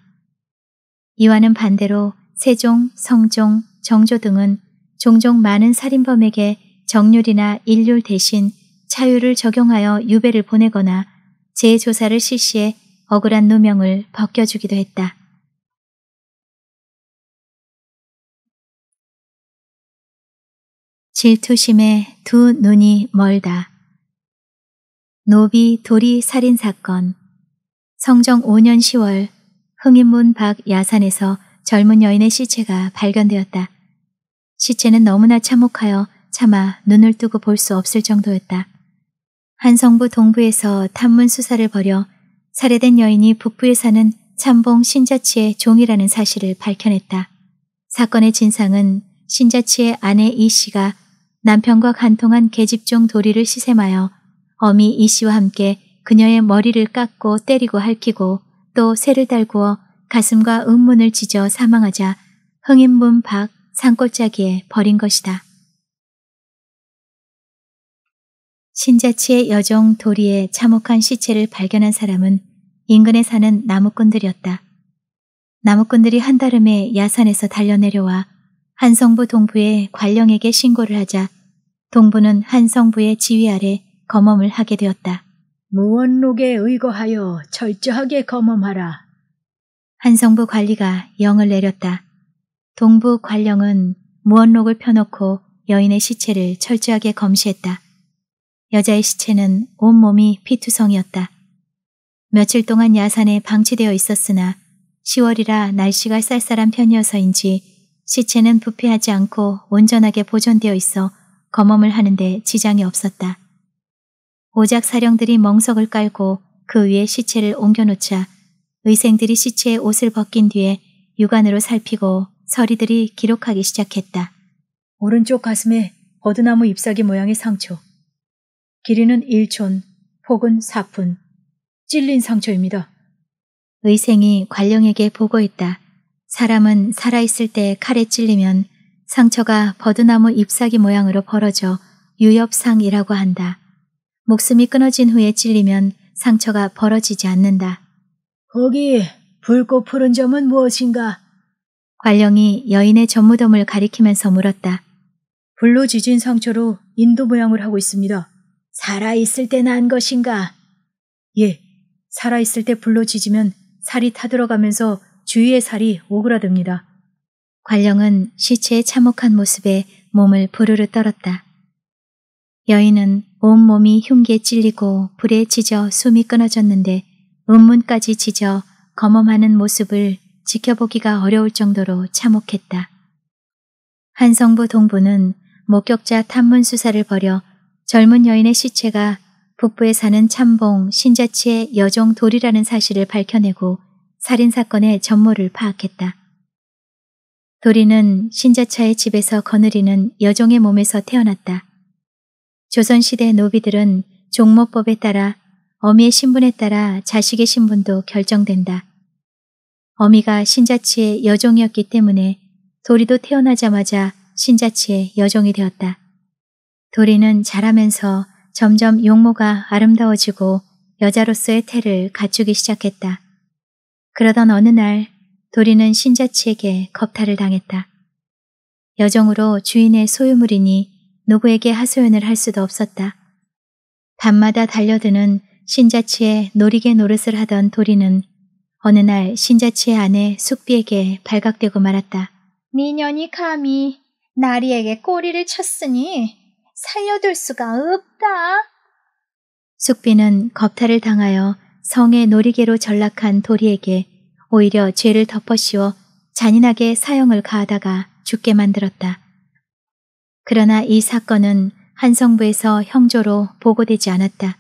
A: 이와는 반대로 세종, 성종, 정조 등은 종종 많은 살인범에게 정률이나 일률 대신
B: 차율을 적용하여 유배를 보내거나 재조사를 실시해 억울한 누명을 벗겨주기도 했다. 질투심에 두 눈이 멀다. 노비 도리 살인 사건 성정 5년
A: 10월 흥인문 밖 야산에서 젊은 여인의 시체가 발견되었다. 시체는 너무나 참혹하여 차마 눈을 뜨고 볼 수 없을 정도였다. 한성부 동부에서 탐문 수사를 벌여 살해된 여인이 북부에 사는 참봉 신자치의 종이라는 사실을 밝혀냈다. 사건의 진상은 신자치의 아내 이 씨가 남편과 간통한 개집종 도리를 시샘하여 어미 이 씨와 함께 그녀의 머리를 깎고 때리고 핥히고 또 새를 달구어 가슴과 음문을 찢어 사망하자 흥인문 밖 산골짜기에 버린 것이다. 신자치의 여정도리에 참혹한 시체를 발견한 사람은 인근에 사는 나무꾼들이었다. 나무꾼들이 한달음에 야산에서 달려내려와 한성부 동부의 관령에게 신고를 하자 동부는 한 성부의 지휘 아래 검험을 하게 되었다. 무원록에 의거하여 철저하게 검험하라. 한성부 관리가 영을 내렸다. 동부 관령은 무원록을 펴놓고 여인의 시체를 철저하게 검시했다. 여자의 시체는 온몸이 피투성이었다. 며칠 동안 야산에 방치되어 있었으나 10월이라 날씨가 쌀쌀한 편이어서인지 시체는 부패하지 않고 온전하게 보존되어 있어 검험을 하는데 지장이 없었다. 오작 사령들이 멍석을 깔고 그 위에 시체를 옮겨놓자 의생들이 시체의 옷을 벗긴 뒤에 육안으로 살피고 서리들이 기록하기 시작했다. 오른쪽 가슴에 버드나무 잎사귀 모양의 상처. 길이는 1촌 폭은 4푼. 찔린 상처입니다. 의생이 관령에게 보고했다. 사람은 살아있을 때 칼에 찔리면 상처가 버드나무 잎사귀 모양으로 벌어져 유엽상이라고 한다. 목숨이 끊어진 후에 찔리면 상처가 벌어지지 않는다. 거기 붉고 푸른 점은 무엇인가? 관령이 여인의 전무덤을 가리키면서 물었다. 불로 지진 상처로 인도 모양을 하고 있습니다. 살아있을 때 난 것인가? 예, 살아있을 때 불로 지지면 살이 타들어가면서 주위의 살이 오그라듭니다. 관령은 시체의 참혹한 모습에 몸을 부르르 떨었다. 여인은 온몸이 흉기에 찔리고 불에 지져 숨이 끊어졌는데 음문까지 지져 검험하는 모습을 지켜보기가 어려울 정도로 참혹했다. 한성부 동부는 목격자 탐문 수사를 벌여 젊은 여인의 시체가 북부에 사는 참봉 신자치의 여종 돌이라는 사실을 밝혀내고 살인사건의 전모를 파악했다. 도리는 신자차의 집에서 거느리는 여종의 몸에서 태어났다. 조선시대 노비들은 종모법에 따라 어미의 신분에 따라 자식의 신분도 결정된다. 어미가 신자치의 여종이었기 때문에 도리도 태어나자마자 신자치의 여종이 되었다. 도리는 자라면서 점점 용모가 아름다워지고 여자로서의 태를 갖추기 시작했다. 그러던 어느 날 도리는 신자치에게 겁탈을 당했다. 여정으로 주인의 소유물이니 누구에게 하소연을 할 수도 없었다. 밤마다 달려드는 신자치의 노리개 노릇을 하던 도리는 어느 날 신자치의 아내 숙비에게 발각되고 말았다. 니년이 네 감히 나리에게 꼬리를 쳤으니 살려둘 수가 없다. 숙비는 겁탈을 당하여 성의 노리개로 전락한 도리에게 오히려 죄를 덮어씌워 잔인하게 사형을 가하다가 죽게 만들었다. 그러나 이 사건은 한성부에서 형조로 보고되지 않았다.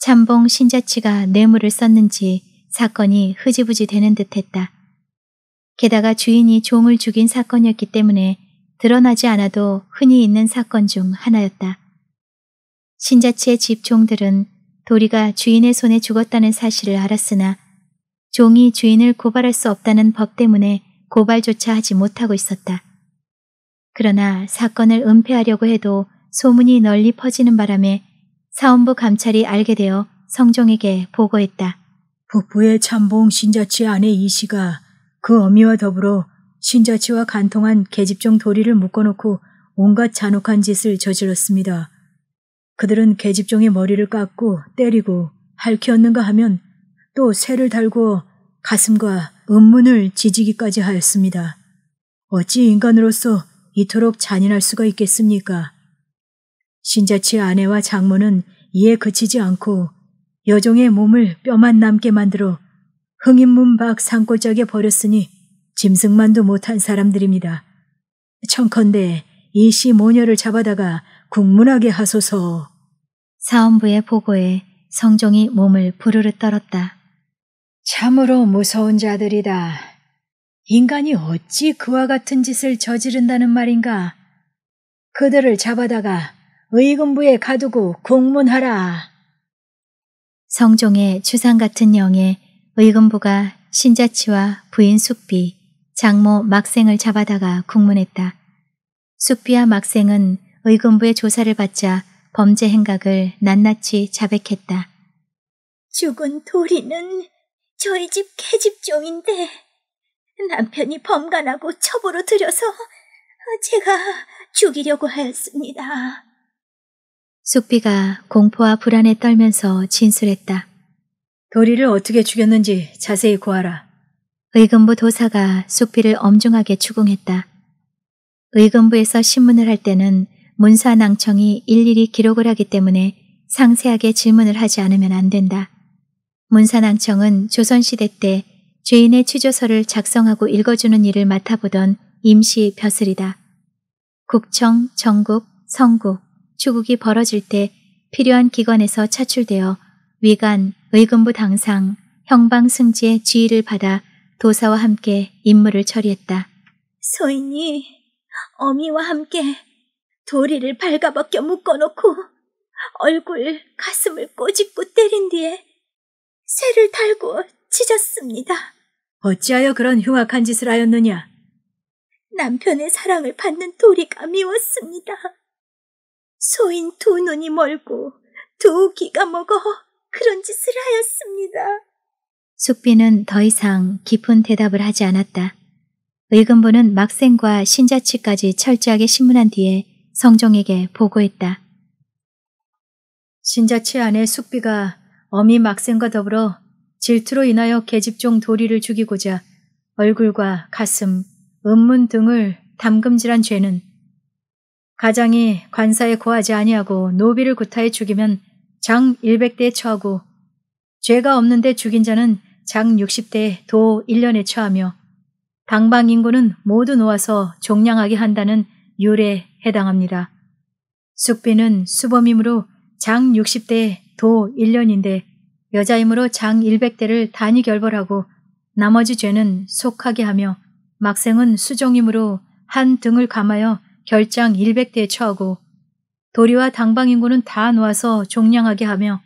A: 참봉 신자치가 뇌물을 썼는지 사건이 흐지부지 되는 듯했다. 게다가 주인이 종을 죽인 사건이었기 때문에 드러나지 않아도 흔히 있는 사건 중 하나였다. 신자치의 집종들은 도리가 주인의 손에 죽었다는 사실을 알았으나 종이 주인을 고발할 수 없다는 법 때문에 고발조차 하지 못하고 있었다. 그러나 사건을 은폐하려고 해도 소문이 널리 퍼지는 바람에 사원부 감찰이 알게 되어 성종에게 보고했다. 북부의 참봉
C: 신자치 아내 이씨가 그 어미와 더불어 신자치와 간통한 계집종 도리를 묶어놓고 온갖 잔혹한 짓을 저질렀습니다. 그들은 계집종의 머리를 깎고 때리고 할퀴었는가 하면 또 새를 달고 가슴과 음문을 지지기까지 하였습니다. 어찌 인간으로서 이토록 잔인할 수가 있겠습니까? 신자치 아내와 장모는 이에 그치지 않고 여종의 몸을 뼈만 남게 만들어 흥인문 밖 산골짜기에 버렸으니 짐승만도 못한 사람들입니다. 청컨대 이씨 모녀를 잡아다가 국문하게 하소서.
A: 사원부의 보고에 성종이 몸을 부르르 떨었다. 참으로 무서운 자들이다. 인간이 어찌 그와 같은 짓을 저지른다는 말인가? 그들을 잡아다가 의금부에 가두고 공문하라. 성종의 추상 같은 영에 의금부가 신자치와 부인 숙비, 장모 막생을 잡아다가 국문했다. 숙비와 막생은 의금부의 조사를 받자 범죄 행각을 낱낱이 자백했다.
C: 죽은 도리는 저희 집
A: 계집종인데 남편이 범간하고 처벌을 들여서 제가 죽이려고 하였습니다.
B: 숙비가
A: 공포와 불안에 떨면서 진술했다.
C: 도리를 어떻게 죽였는지 자세히
A: 구하라 의금부 도사가 숙비를 엄중하게 추궁했다. 의금부에서 신문을 할 때는 문사낭청이 일일이 기록을 하기 때문에 상세하게 질문을 하지 않으면 안 된다. 문산항청은 조선시대 때 죄인의 취조서를 작성하고 읽어주는 일을 맡아보던 임시 벼슬이다. 국청, 정국, 성국, 추국이 벌어질 때 필요한 기관에서 차출되어 위관, 의금부 당상, 형방승지의 지휘를 받아 도사와 함께 임무를 처리했다.
C: 소인이 어미와 함께 도리를 발가벗겨 묶어놓고 얼굴, 가슴을 꼬집고 때린 뒤에 새를 달고 찢었습니다. 어찌하여 그런 흉악한 짓을 하였느냐? 남편의 사랑을
A: 받는 도리가 미웠습니다. 소인 두 눈이 멀고 두 귀가 먹어 그런 짓을 하였습니다. 숙비는 더 이상 깊은 대답을 하지 않았다. 의금부는 막생과 신자 치까지 철저하게 신문한 뒤에 성종에게 보고했다. 신자치 안에 숙비가 어미 막생과 더불어 질투로 인하여 계집종 도리를 죽이고자 얼굴과 가슴, 음문 등을 담금질한 죄는 가장이 관사에 고하지 아니하고 노비를 구타해 죽이면 장 100대에 처하고 죄가 없는데 죽인 자는 장 60대에 도 1년에 처하며 당방 인구는 모두 놓아서 종량하게 한다는 유례에 해당합니다. 숙비는 수범이므로 장 60대에 도 1년인데 여자이므로 장 100대를 단위 결벌하고 나머지 죄는 속하게 하며 막생은 수종이므로 한 등을 감하여 결장 100대에 처하고 도리와 당방 인구는 다 놓아서 종량하게 하며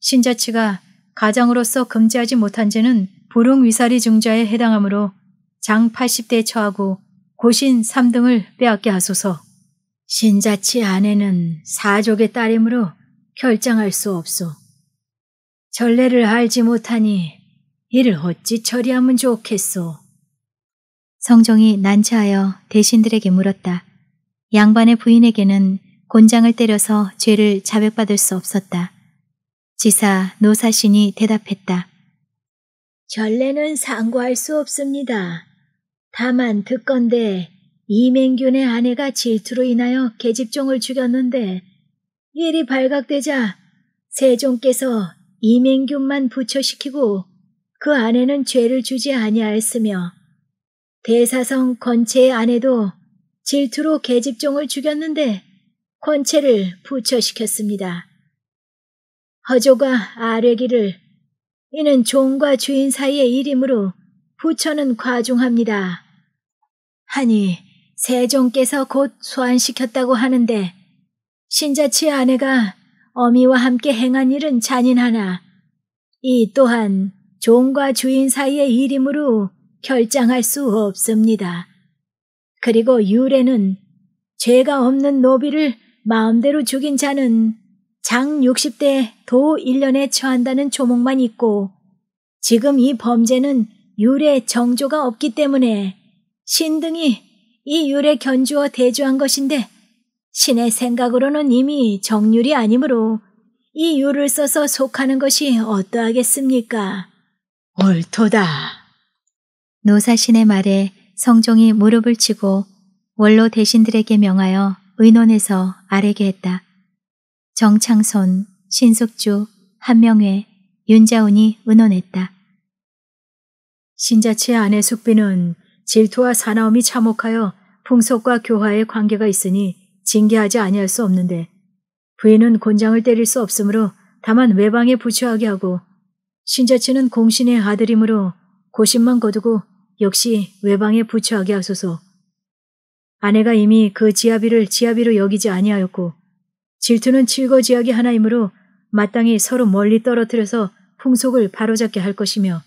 A: 신자치가 가장으로서 금지하지 못한 죄는 불응위사리 증자에 해당하므로 장 80대에 처하고 고신 3등을 빼앗게 하소서. 신자치 아내는 사족의 딸이므로 결장할 수 없소. 전례를 알지 못하니 이를 어찌 처리하면 좋겠소. 성종이 난처하여 대신들에게 물었다. 양반의 부인에게는 곤장을 때려서 죄를 자백받을 수 없었다. 지사 노사신이 대답했다. 전례는 상고할 수 없습니다. 다만 듣건대 이맹균의 아내가 질투로 인하여 계집종을 죽였는데 일이 발각되자 세종께서 이맹균만 부처시키고 그 아내는 죄를 주지 아니하였으며 대사성 권채의 아내도 질투로 계집종을 죽였는데 권채를 부처시켰습니다. 허조가 아뢰기를 이는 종과 주인 사이의
C: 일이므로 부처는 과중합니다. 하니 세종께서 곧 소환시켰다고 하는데 신자치의 아내가 어미와 함께 행한 일은 잔인하나 이 또한 종과 주인 사이의 일이으로 결장할 수 없습니다. 그리고 유례는 죄가 없는 노비를 마음대로 죽인 자는 장 60대 도 1년에 처한다는 조목만 있고 지금 이 범죄는 유례 정조가 없기 때문에 신등이 이 유례 견주어 대조한 것인데 신의 생각으로는 이미 정률이 아니므로
A: 이 유를 써서 속하는 것이 어떠하겠습니까? 옳도다. 노사신의 말에 성종이 무릎을 치고 원로 대신들에게 명하여 의논해서 아래게 했다. 정창손, 신숙주, 한명회, 윤자운이 의논했다. 신자체 아내 숙비는 질투와 사나움이 참혹하여 풍속과
C: 교화의 관계가 있으니 징계하지 아니할 수 없는데 부인은 곤장을 때릴 수 없으므로 다만 외방에 부처하게 하고 신자체는 공신의 아들이므로 고심만 거두고 역시 외방에 부처하게 하소서. 아내가 이미 그 지아비를 지아비로 여기지 아니하였고 질투는 칠거지하이 하나이므로 마땅히 서로 멀리 떨어뜨려서 풍속을 바로잡게 할 것이며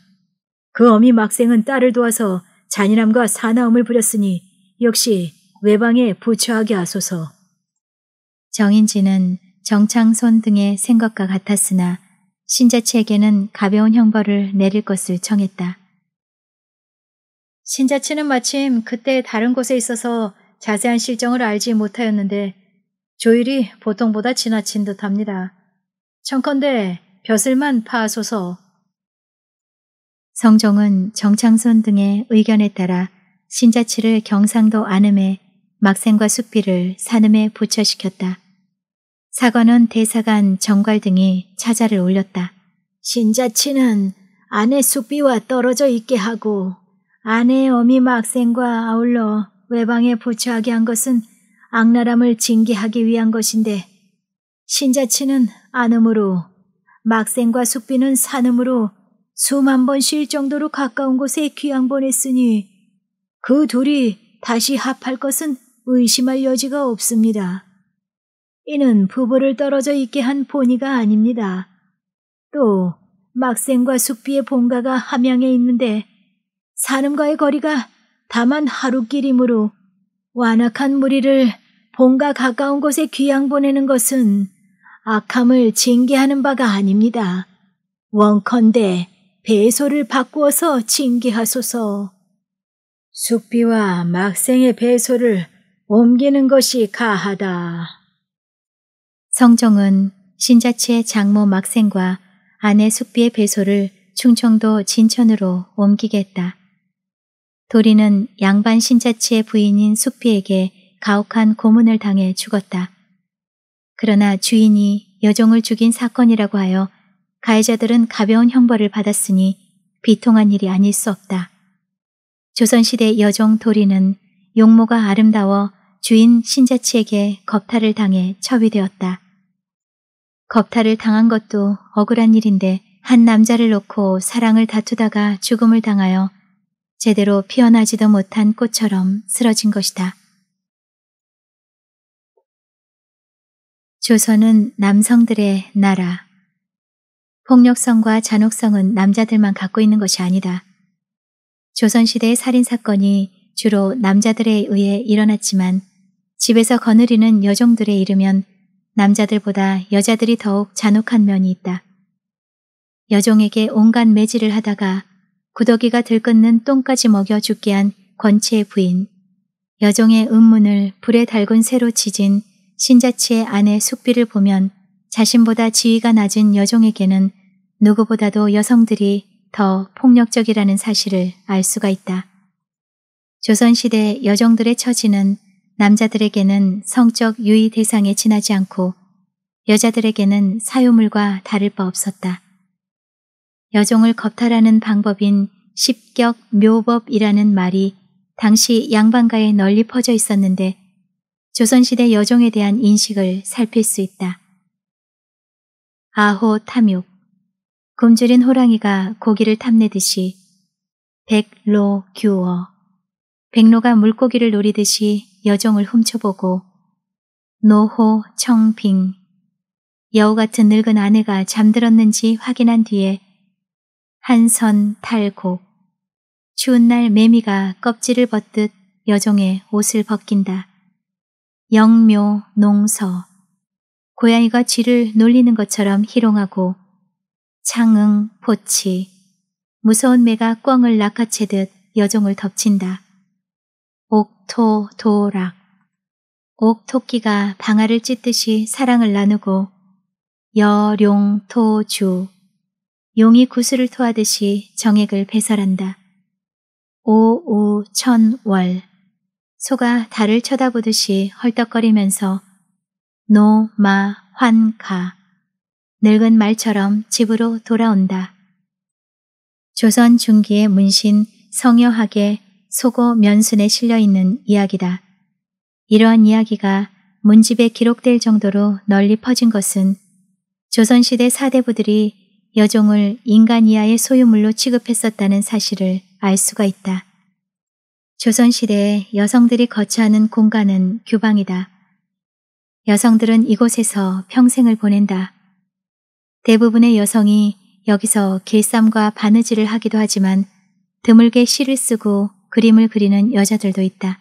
C: 그
A: 어미 막생은 딸을 도와서 잔인함과 사나움을 부렸으니 역시 외방에 부처하게 하소서. 정인진은 정창손 등의 생각과 같았으나 신자치에게는 가벼운 형벌을 내릴 것을 청했다. 신자치는 마침 그때 다른 곳에 있어서 자세한 실정을 알지 못하였는데 조율이 보통보다 지나친 듯합니다. 청컨대 벼슬만 파소서.
B: 성종은
A: 정창손 등의 의견에 따라 신자치를 경상도 안음에 막생과 숲비를 산음에 부처시켰다. 사관원 대사관 정괄 등이 차자를 올렸다. 신자치는 아내 숙비와 떨어져 있게 하고 아내의 어미 막생과 아울러 외방에 부처하게 한 것은 악랄함을 징계하기 위한 것인데 신자치는 안음으로 막생과 숙비는 산음으로 숨 한번쉴 정도로 가까운 곳에 귀양 보냈으니 그 둘이 다시 합할 것은
C: 의심할 여지가 없습니다. 이는 부부를 떨어져 있게 한 본의가 아닙니다. 또 막생과 숙비의 본가가 함양에 있는데 산음과의 거리가 다만 하루길이므로 완악한 무리를 본가 가까운 곳에 귀양 보내는 것은 악함을 징계하는 바가 아닙니다. 원컨대 배소를 바꾸어서
A: 징계하소서. 숙비와 막생의 배소를 옮기는 것이 가하다. 성종은 신자치의 장모 막생과 아내 숙비의 배소를 충청도 진천으로 옮기겠다. 도리는 양반 신자치의 부인인 숙비에게 가혹한 고문을 당해 죽었다. 그러나 주인이 여종을 죽인 사건이라고 하여 가해자들은 가벼운 형벌을 받았으니 비통한 일이 아닐 수 없다. 조선시대 여종 도리는 용모가 아름다워 주인 신자치에게 겁탈을 당해 처비되었다. 겁탈을 당한 것도 억울한 일인데 한 남자를 놓고 사랑을 다투다가 죽음을
B: 당하여 제대로 피어나지도 못한 꽃처럼 쓰러진 것이다. 조선은 남성들의 나라. 폭력성과 잔혹성은 남자들만 갖고 있는 것이 아니다.
A: 조선시대의 살인사건이 주로 남자들에 의해 일어났지만 집에서 거느리는 여종들에 이르면 남자들보다 여자들이 더욱 잔혹한 면이 있다. 여종에게 온갖 매질을 하다가 구더기가 들끓는 똥까지 먹여 죽게 한 권치의 부인, 여종의 음문을 불에 달군 새로 지진 신자치의 아내 숙비를 보면 자신보다 지위가 낮은 여종에게는 누구보다도 여성들이 더 폭력적이라는 사실을 알 수가 있다. 조선시대 여종들의 처지는 남자들에게는 성적 유의 대상에 지나지 않고 여자들에게는 사유물과 다를 바 없었다. 여종을 겁탈하는 방법인 십격 묘법이라는 말이 당시 양반가에 널리 퍼져 있었는데 조선시대 여종에 대한 인식을 살필 수 있다. 아호 탐욕 굶주린 호랑이가 고기를 탐내듯이 백로 규어 백로가 물고기를 노리듯이 여정을 훔쳐보고 노호, 청빙, 여우 같은 늙은 아내가 잠들었는지 확인한 뒤에 한선, 탈곡, 추운 날 매미가 껍질을 벗듯 여정의 옷을 벗긴다. 영묘, 농서, 고양이가 쥐를 놀리는 것처럼 희롱하고 창응, 포치, 무서운 매가 꿩을 낚아채듯 여정을 덮친다. 옥토 도락. 옥토끼가 방아를 찢듯이 사랑을 나누고 여룡토주. 용이 구슬을 토하듯이 정액을 배설한다. 오우천월. 소가 달을 쳐다보듯이 헐떡거리면서 노마환가. 늙은 말처럼 집으로 돌아온다. 조선 중기의 문신 성여학의 속어 면순에 실려있는 이야기다. 이러한 이야기가 문집에 기록될 정도로 널리 퍼진 것은 조선시대 사대부들이 여종을 인간 이하의 소유물로 취급했었다는 사실을 알 수가 있다. 조선시대에 여성들이 거처하는 공간은 규방이다. 여성들은 이곳에서 평생을 보낸다. 대부분의 여성이 여기서 길쌈과 바느질을 하기도 하지만 드물게 시를 쓰고 그림을 그리는 여자들도 있다.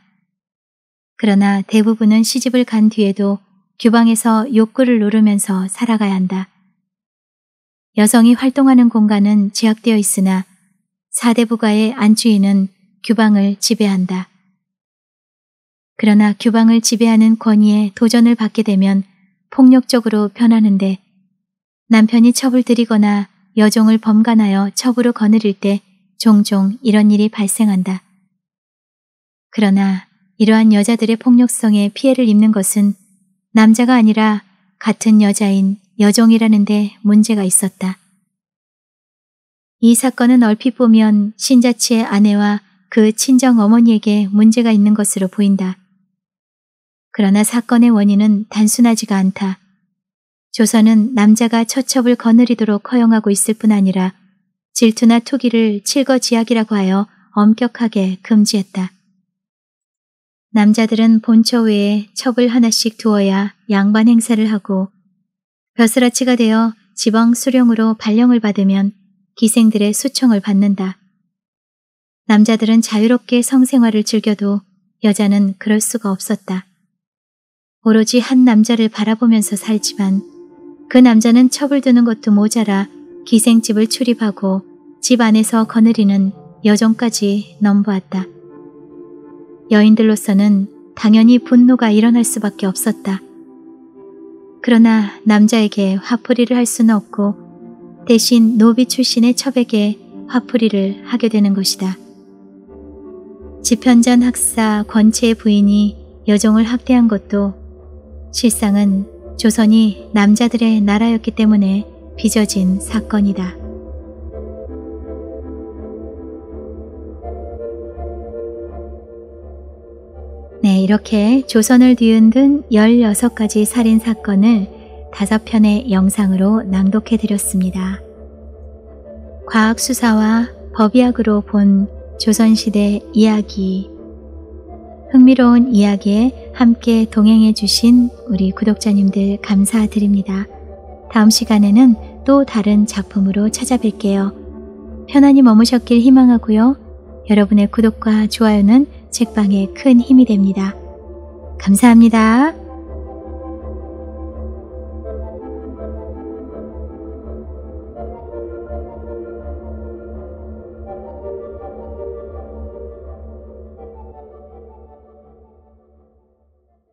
A: 그러나 대부분은 시집을 간 뒤에도 규방에서 욕구를 누르면서 살아가야 한다. 여성이 활동하는 공간은 제약되어 있으나 4대 부가의 안주인은 규방을 지배한다. 그러나 규방을 지배하는 권위에 도전을 받게 되면 폭력적으로 변하는데 남편이 첩을 들이거나 여종을 범간하여 첩으로 거느릴 때 종종 이런 일이 발생한다. 그러나 이러한 여자들의 폭력성에 피해를 입는 것은 남자가 아니라 같은 여자인 여종이라는데 문제가 있었다. 이 사건은 얼핏 보면 신자치의 아내와 그 친정 어머니에게 문제가 있는 것으로 보인다. 그러나 사건의 원인은 단순하지가 않다. 조선은 남자가 처첩을 거느리도록 허용하고 있을 뿐 아니라 질투나 투기를 칠거지약이라고 하여 엄격하게 금지했다. 남자들은 본처 외에 첩을 하나씩 두어야 양반 행사를 하고 벼슬아치가 되어 지방 수령으로 발령을 받으면 기생들의 수청을 받는다. 남자들은 자유롭게 성생활을 즐겨도 여자는 그럴 수가 없었다. 오로지 한 남자를 바라보면서 살지만 그 남자는 첩을 두는 것도 모자라 기생집을 출입하고 집 안에서 거느리는 여정까지 넘보았다. 여인들로서는 당연히 분노가 일어날 수밖에 없었다. 그러나 남자에게 화풀이를 할 수는 없고 대신 노비 출신의 첩에게 화풀이를 하게 되는 것이다. 지편전 학사 권채의 부인이 여종을 학대한 것도 실상은 조선이 남자들의 나라였기 때문에 빚어진 사건이다. 네, 이렇게 조선을 뒤흔든 16가지 살인 사건을 5편의 영상으로 낭독해 드렸습니다. 과학 수사와 법의학으로 본 조선시대 이야기 흥미로운 이야기에 함께 동행해 주신 우리 구독자님들 감사드립니다. 다음 시간에는 또 다른 작품으로 찾아뵐게요. 편안히 머무셨길 희망하고요. 여러분의 구독과 좋아요는 책방에 큰 힘이 됩니다.
B: 감사합니다.